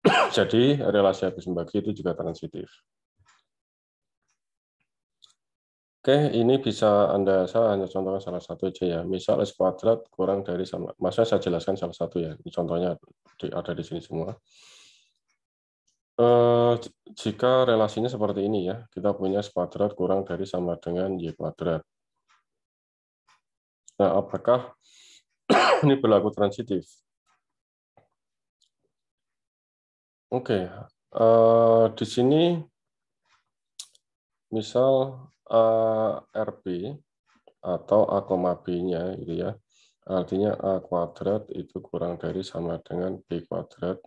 [COUGHS] Jadi relasi habis membagi itu juga transitif. Oke, ini bisa Anda, saya hanya contohkan salah satu aja ya. Misal S kuadrat kurang dari sama, maksudnya saya jelaskan salah satu ya. Contohnya ada di sini semua. E, jika relasinya seperti ini ya, kita punya S kuadrat kurang dari sama dengan Y kuadrat. Nah, apakah [COUGHS] ini berlaku transitif? Oke, okay. uh, eh, di sini misal uh, eh, RB atau A, B-nya gitu ya. Artinya A kuadrat itu kurang dari sama dengan B kuadrat.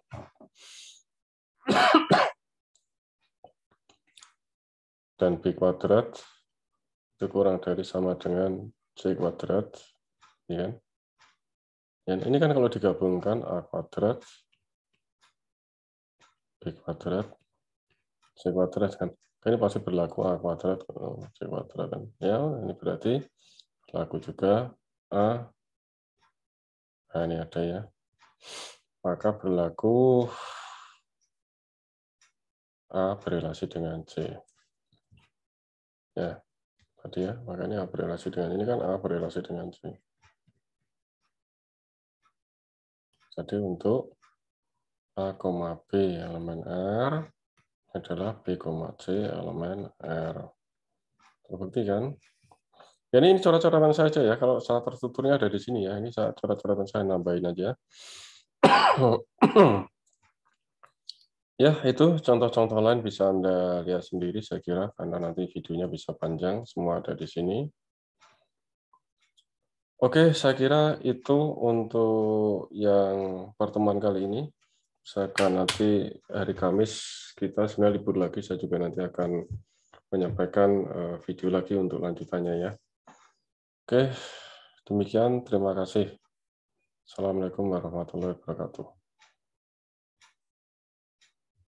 Dan B kuadrat itu kurang dari sama dengan C kuadrat. Ya. Kan? Dan ini kan kalau digabungkan A kuadrat B kuadrat C kuadrat kan ini pasti berlaku A kuadrat C kuadrat kan ya ini berarti berlaku juga A nah ini ada ya maka berlaku A berrelasi dengan C ya tadi ya makanya A berrelasi dengan ini kan A berrelasi dengan C jadi untuk A, B elemen R adalah B, C elemen R. Terbukti kan? Ya, ini corak-corakan saja ya. Kalau salah terstrukturnya ada di sini ya. Ini corak-corakan saya nambahin aja. Ya. [CLEARS THROAT] ya, itu contoh-contoh lain bisa Anda lihat sendiri, saya kira, karena nanti videonya bisa panjang, semua ada di sini. Oke, saya kira itu untuk yang pertemuan kali ini saya akan nanti hari Kamis kita sebenarnya libur lagi. Saya juga nanti akan menyampaikan eh, video lagi untuk lanjutannya ya. Oke, demikian. Terima kasih. Assalamualaikum warahmatullahi wabarakatuh.